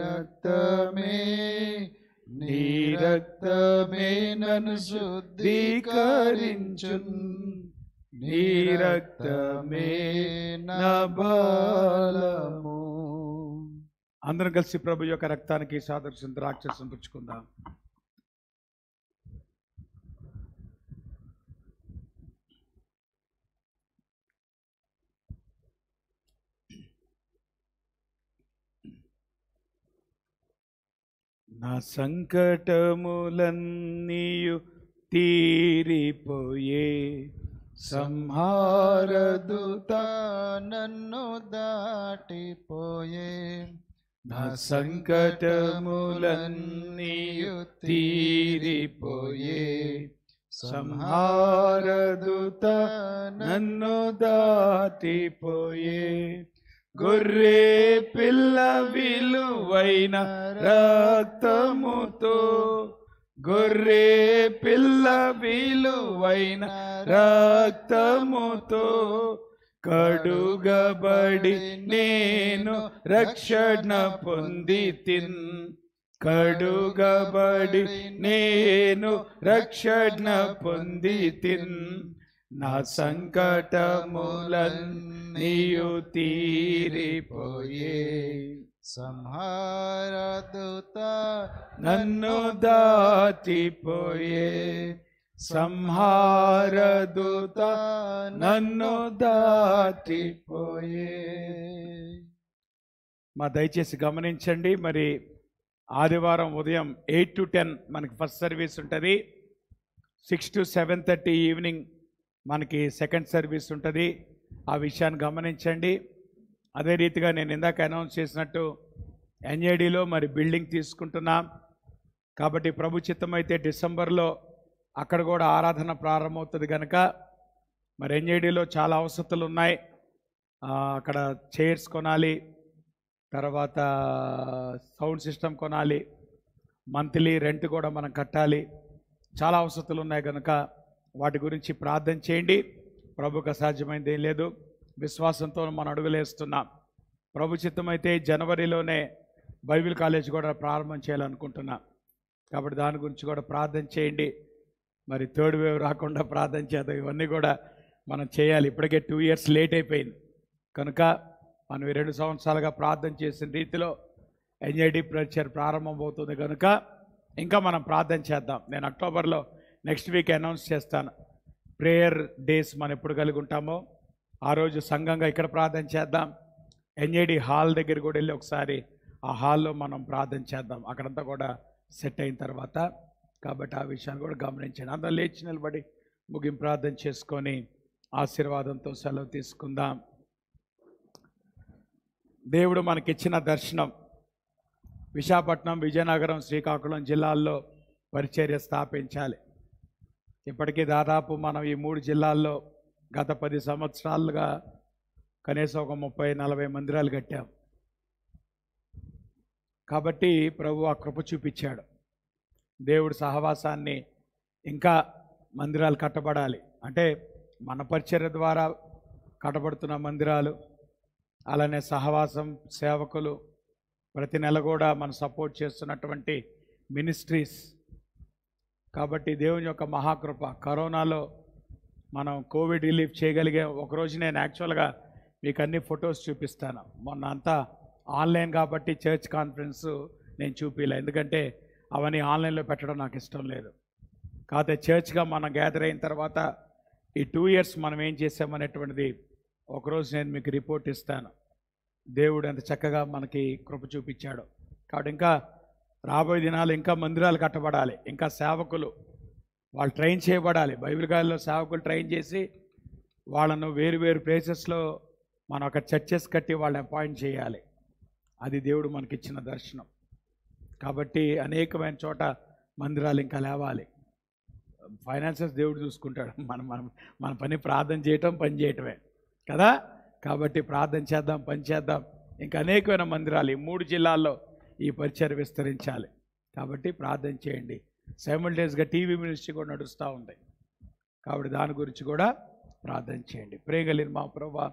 రక్తమే నీ రక్తమే నన్ను శుద్ధీకరించున్ నీ రక్తమే అందరం కలిసి ప్రభు యొక్క రక్తానికి సాదృశ్యం ద్రాక్ష సంపుచ్చుకుందాం నా సంకటములన్నీయు తీరిపోయే సంహారదుత నన్ను దాటిపోయే నా సంకటములన్నీయు తీరిపోయే సంహారదుత నన్ను దాటిపోయే గొర్రె పిల్ల విలువైన రక్తముతో గొర్రె పిల్ల విలువైన రక్తముతో కడుగబడి నేను రక్షణ పొందితిన్ కడుగబడి నేను రక్షణ పొందితిన్ నా సంకటములన్నీయు తీరిపోయే సంహారదుత నన్ను దాటిపోయే సంహారదుత నన్ను దాటిపోయే మా దయచేసి గమనించండి మరి ఆదివారం ఉదయం ఎయిట్ టు టెన్ మనకి ఫస్ట్ సర్వీస్ ఉంటుంది six to seven thirty evening మనకి సెకండ్ సర్వీస్ ఉంటుంది ఆ విషయాన్ని గమనించండి అదే రీతిగా నేను ఇందాక అనౌన్స్ చేసినట్టు ఎన్ఏడిలో మరి బిల్డింగ్ తీసుకుంటున్నాం కాబట్టి ప్రభు అయితే డిసెంబర్లో అక్కడ కూడా ఆరాధన ప్రారంభమవుతుంది కనుక మరి ఎన్ఏడిలో చాలా అవసరతలు ఉన్నాయి అక్కడ చైర్స్ కొనాలి తర్వాత సౌండ్ సిస్టమ్ కొనాలి మంత్లీ రెంట్ కూడా మనం కట్టాలి చాలా అవసరతలు ఉన్నాయి కనుక వాటి గురించి ప్రార్థన చేయండి ప్రభుకు అసాధ్యమైంది ఏం లేదు విశ్వాసంతో మనం అడుగులేస్తున్నాం ప్రభు చిత్తమైతే జనవరిలోనే బైబిల్ కాలేజ్ కూడా ప్రారంభం చేయాలనుకుంటున్నా కాబట్టి దాని గురించి కూడా ప్రార్థన చేయండి మరి థర్డ్ వేవ్ రాకుండా ప్రార్థన చేద్దాం ఇవన్నీ కూడా మనం చేయాలి ఇప్పటికే టూ ఇయర్స్ లేట్ అయిపోయింది కనుక మనం రెండు సంవత్సరాలుగా ప్రార్థన చేసిన రీతిలో ఎన్ఐడి ప్రారంభం ప్రారంభమవుతుంది కనుక ఇంకా మనం ప్రార్థన చేద్దాం నేను అక్టోబర్లో నెక్స్ట్ వీక్ అనౌన్స్ చేస్తాను ప్రేయర్ డేస్ మనం ఎప్పుడు కలిగి ఉంటామో ఆ రోజు సంఘంగా ఇక్కడ ప్రార్థన చేద్దాం ఎన్ఏడి హాల్ దగ్గర కూడా వెళ్ళి ఒకసారి ఆ హాల్లో మనం ప్రార్థన చేద్దాం అక్కడంతా కూడా సెట్ అయిన తర్వాత కాబట్టి ఆ విషయాన్ని కూడా గమనించండి అందరూ లేచి నిలబడి ముగింపు ప్రార్థన చేసుకొని ఆశీర్వాదంతో సెలవు తీసుకుందాం దేవుడు మనకిచ్చిన దర్శనం విశాఖపట్నం విజయనగరం శ్రీకాకుళం జిల్లాల్లో పరిచర్య స్థాపించాలి ఇప్పటికీ దాదాపు మనం ఈ మూడు జిల్లాల్లో గత పది సంవత్సరాలుగా కనీసం ఒక ముప్పై నలభై మందిరాలు కట్టాం కాబట్టి ప్రభు ఆ కృప చూపించాడు దేవుడు సహవాసాన్ని ఇంకా మందిరాలు కట్టబడాలి అంటే మన పరిచర్య ద్వారా కట్టబడుతున్న మందిరాలు అలానే సహవాసం సేవకులు ప్రతి నెల కూడా మనం సపోర్ట్ చేస్తున్నటువంటి మినిస్ట్రీస్ కాబట్టి దేవుని యొక్క మహాకృప కరోనాలో మనం కోవిడ్ రిలీఫ్ చేయగలిగే ఒకరోజు నేను యాక్చువల్గా మీకు అన్ని ఫొటోస్ చూపిస్తాను మొన్న అంతా ఆన్లైన్ కాబట్టి చర్చ్ కాన్ఫరెన్స్ నేను చూపిలే ఎందుకంటే అవన్నీ ఆన్లైన్లో పెట్టడం నాకు ఇష్టం లేదు కాకపోతే చర్చ్గా మనం గ్యాదర్ అయిన తర్వాత ఈ టూ ఇయర్స్ మనం ఏం చేసామనేటువంటిది ఒకరోజు నేను మీకు రిపోర్ట్ ఇస్తాను దేవుడు ఎంత చక్కగా మనకి కృప చూపించాడు కాబట్టి ఇంకా రాబోయే దినాలు ఇంకా మందిరాలు కట్టబడాలి ఇంకా సేవకులు వాళ్ళు ట్రైన్ చేయబడాలి బైబిల్ గాలిలో సేవకులు ట్రైన్ చేసి వాళ్ళను వేరు వేరు ప్లేసెస్లో మనం ఒక చర్చెస్ కట్టి వాళ్ళని అపాయింట్ చేయాలి అది దేవుడు మనకిచ్చిన దర్శనం కాబట్టి అనేకమైన చోట మందిరాలు ఇంకా లేవాలి ఫైనాన్షియల్స్ దేవుడు చూసుకుంటాడు మనం మనం మన పని ప్రార్థన చేయటం పని చేయటమే కదా కాబట్టి ప్రార్థన చేద్దాం పని చేద్దాం ఇంకా అనేకమైన మందిరాలు ఈ మూడు జిల్లాల్లో ఈ పరిచయం విస్తరించాలి కాబట్టి ప్రార్థన చేయండి సైమల్టేస్గా టీవీ మినిస్ట్రీ కూడా నడుస్తూ ఉంటాయి కాబట్టి దాని గురించి కూడా ప్రార్థన చేయండి ప్రేగలిని మా ప్రభా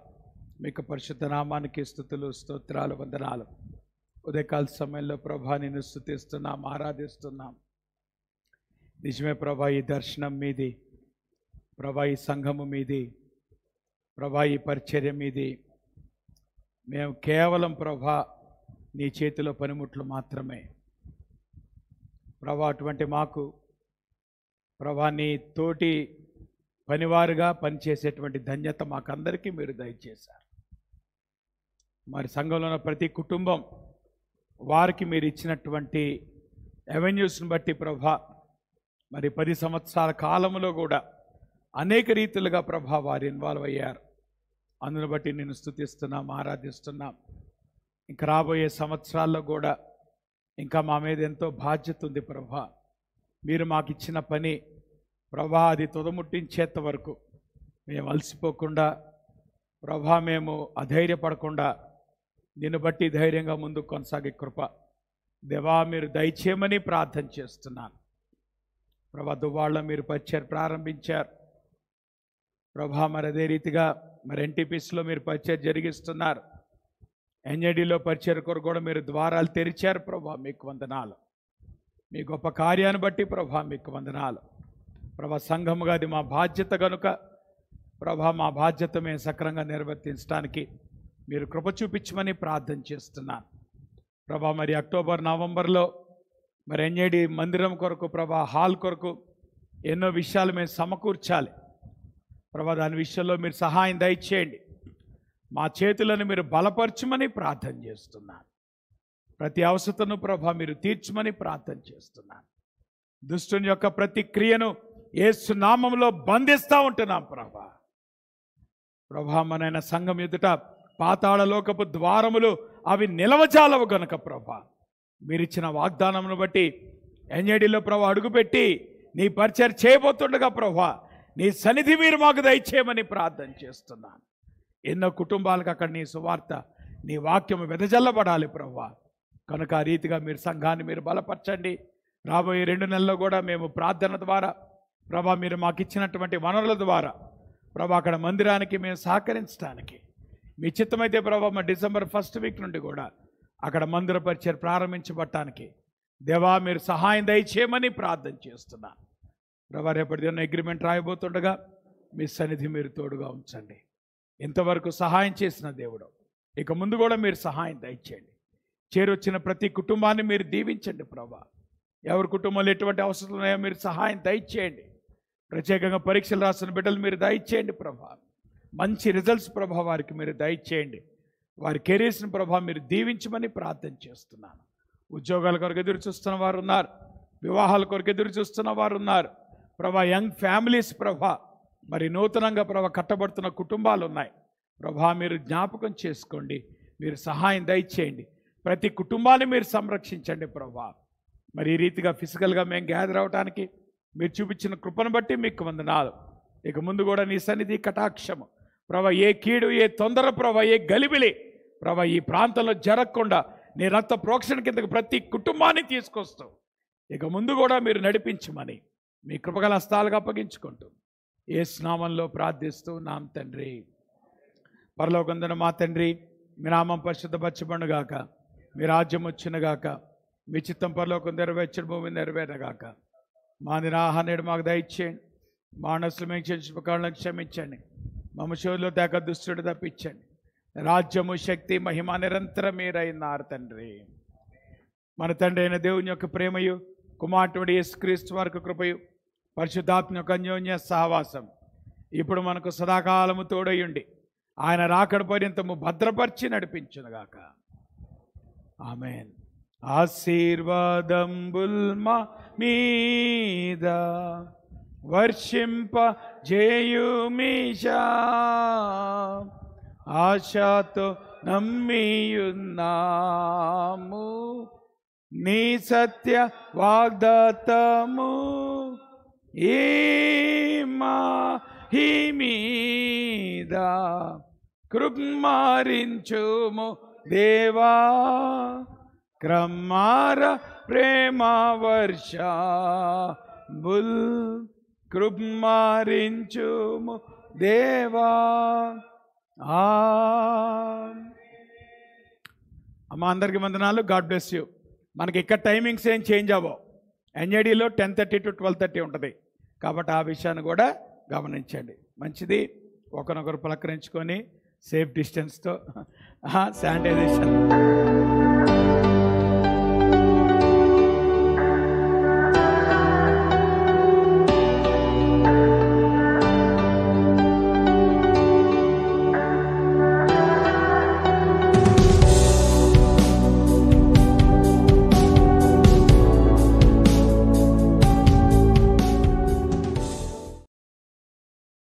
మీకు పరిశుద్ధ నామానికి స్థుతులు స్తోత్రాలు వందనాలు ఉదయకాల సమయంలో ప్రభా నిన్ను స్థుతిస్తున్నాం ఆరాధిస్తున్నాం నిజమే ప్రభా ఈ దర్శనం మీది ప్రభా ఈ సంఘము మీది ప్రభా ఈ పరిచర్య మీది మేము కేవలం ప్రభా నీ చేతిలో పనిముట్లు మాత్రమే ప్రభా అటువంటి మాకు ప్రభా నీ తోటి పనివారుగా పనిచేసేటువంటి ధన్యత మాకందరికీ మీరు దయచేశారు మరి సంఘంలో ఉన్న ప్రతి కుటుంబం వారికి మీరు ఇచ్చినటువంటి అవెన్యూస్ని బట్టి ప్రభా మరి పది సంవత్సరాల కాలంలో కూడా అనేక రీతిలుగా ప్రభా వారు ఇన్వాల్వ్ అయ్యారు అందును బట్టి నేను స్థుతిస్తున్నాం ఆరాధిస్తున్నాం ఇంకా రాబోయే సంవత్సరాల్లో కూడా ఇంకా మా మీద ఎంతో బాధ్యత ఉంది ప్రభా మీరు మాకు ఇచ్చిన పని ప్రభా అది తుదముట్టించేంత వరకు మేము అలసిపోకుండా ప్రభా మేము అధైర్యపడకుండా నిన్ను బట్టి ధైర్యంగా ముందు కొనసాగే కృప దేవా మీరు దయచేయమని ప్రార్థన చేస్తున్నాను ప్రభా దువాళ్ళ మీరు పరిచయం ప్రారంభించారు ప్రభా మరి అదే రీతిగా మరి ఎన్టీపీసీలో మీరు పరిచయం జరిగిస్తున్నారు ఎన్ఏడిలో పరిచయ కొరకు కూడా మీరు ద్వారాలు తెరిచారు ప్రభా మీకు వందనాలు మీ గొప్ప కార్యాన్ని బట్టి ప్రభా మీకు వందనాలు ప్రభా సంఘముగా అది మా బాధ్యత కనుక ప్రభా మా బాధ్యత మేము సక్రంగా నిర్వర్తించడానికి మీరు కృప చూపించమని ప్రార్థన చేస్తున్నాను ప్రభా మరి అక్టోబర్ నవంబర్లో మరి ఎన్ఏడి మందిరం కొరకు ప్రభా హాల్ కొరకు ఎన్నో విషయాలు మేము సమకూర్చాలి ప్రభా దాని విషయంలో మీరు సహాయం దయచేయండి మా చేతులను మీరు బలపరచమని ప్రార్థన చేస్తున్నాను ప్రతి అవసరతను ప్రభ మీరు తీర్చమని ప్రార్థన చేస్తున్నాను దుష్టుని యొక్క ప్రతి క్రియను ఏసునామంలో బంధిస్తూ ఉంటున్నాం ప్రభా మనైన సంఘం ఎదుట పాతాళలోకపు ద్వారములు అవి నిలవజాలవు గనక ప్రభ మీరిచ్చిన వాగ్దానమును బట్టి ఎన్ఏడిలో ప్రభ అడుగుపెట్టి నీ పరిచయం చేయబోతుండగా ప్రభా నీ సన్నిధి మీరు మాకు దయచేయమని ప్రార్థన చేస్తున్నాను ఎన్నో కుటుంబాలకు అక్కడ నీ సువార్త నీ వాక్యం వెదజల్లబడాలి ప్రవ్వ కనుక ఆ రీతిగా మీరు సంఘాన్ని మీరు బలపరచండి రాబోయే రెండు నెలల్లో కూడా మేము ప్రార్థన ద్వారా ప్రభా మీరు మాకు ఇచ్చినటువంటి వనరుల ద్వారా ప్రభా అక్కడ మందిరానికి మేము సహకరించడానికి మీ చిత్తమైతే ప్రభా మా డిసెంబర్ ఫస్ట్ వీక్ నుండి కూడా అక్కడ మందిర పరిచయం ప్రారంభించబట్టానికి దేవా మీరు సహాయం దయచేయమని ప్రార్థన చేస్తున్నా ప్రభా రేపటి దిన అగ్రిమెంట్ రాయబోతుండగా మీ సన్నిధి మీరు తోడుగా ఉంచండి ఇంతవరకు సహాయం చేసిన దేవుడు ఇక ముందు కూడా మీరు సహాయం దయచేయండి చేరొచ్చిన ప్రతి కుటుంబాన్ని మీరు దీవించండి ప్రభా ఎవరి కుటుంబంలో ఎటువంటి అవసరం ఉన్నాయో మీరు సహాయం దయచేయండి ప్రత్యేకంగా పరీక్షలు రాసిన బిడ్డలు మీరు దయచేయండి ప్రభా మంచి రిజల్ట్స్ ప్రభా వారికి మీరు దయచేయండి వారి కెరీర్స్ని ప్రభా మీరు దీవించమని ప్రార్థన చేస్తున్నాను ఉద్యోగాల కొరకు ఎదురు చూస్తున్న వారు ఉన్నారు వివాహాల కొరకు ఎదురు చూస్తున్న వారు ఉన్నారు ప్రభా యంగ్ ఫ్యామిలీస్ ప్రభా మరి నూతనంగా ప్రభా కట్టబడుతున్న కుటుంబాలు ఉన్నాయి ప్రభా మీరు జ్ఞాపకం చేసుకోండి మీరు సహాయం దయచేయండి ప్రతి కుటుంబాన్ని మీరు సంరక్షించండి ప్రభా మరి ఈ రీతిగా ఫిజికల్గా మేము గ్యాదర్ అవడానికి మీరు చూపించిన కృపను బట్టి మీకు వందనాలు ఇక ముందు కూడా నీ సన్నిధి కటాక్షము ప్రభ ఏ కీడు ఏ తొందర ప్రభ ఏ గలిబిలి ప్రభ ఈ ప్రాంతంలో జరగకుండా నీ రక్త ప్రోక్షణ కిందకు ప్రతి కుటుంబాన్ని తీసుకొస్తావు ఇక ముందు కూడా మీరు నడిపించమని మీ కృపగల స్థాలుగా అప్పగించుకుంటూ ఏ స్నామంలో ప్రార్థిస్తూ నాం తండ్రి పరలోకందన మా తండ్రి మీ నామం పరిశుద్ధపరచబడుగాక మీ రాజ్యం వచ్చినగాక మీ చిత్తం పరలోకం నెరవేర్చిన భూమి నెరవేరగాక మా నిరాహారేడు మాకు దయచేయండి మా అనసులు మేము క్షమించుకోవాలని క్షమించండి మమ్మ శివులో తేక దుష్టుడు తప్పించండి రాజ్యము శక్తి మహిమ నిరంతరం మీరైనారు తండ్రి మన తండ్రి అయిన దేవుని యొక్క ప్రేమయు కుమార్తెడు యేసుక్రీస్తు వారికి కృపయు పరిశుద్ధాత్మ యొక్క అన్యోన్య సహవాసం ఇప్పుడు మనకు సదాకాలము తోడయ్యండి ఆయన రాకడ పర్యంతము భద్రపరిచి నడిపించునుగాక ఆమెన్ ఆశీర్వాదంబుల్ మా మీద వర్షింప జేయుమీషా ఆశతో నమ్మియున్నాము నీ సత్య వాగ్దాతము ఏమా హీమీద కృక్మారించుము దేవా క్రమార ప్రేమ వర్ష బుల్ కృక్మారించుము దేవా ఆ అమ్మ అందరికి వందనాలు గాడ్ బ్లెస్ యూ మనకి ఇక్కడ టైమింగ్స్ ఏం చేంజ్ అవ్వవు ఎన్ఏడిలో ten thirty to twelve thirty ఉంటుంది కాబట్టి ఆ విషయాన్ని కూడా గమనించండి మంచిది ఒకరినొకరు పలకరించుకొని సేఫ్ డిస్టెన్స్తో శానిటైజేషన్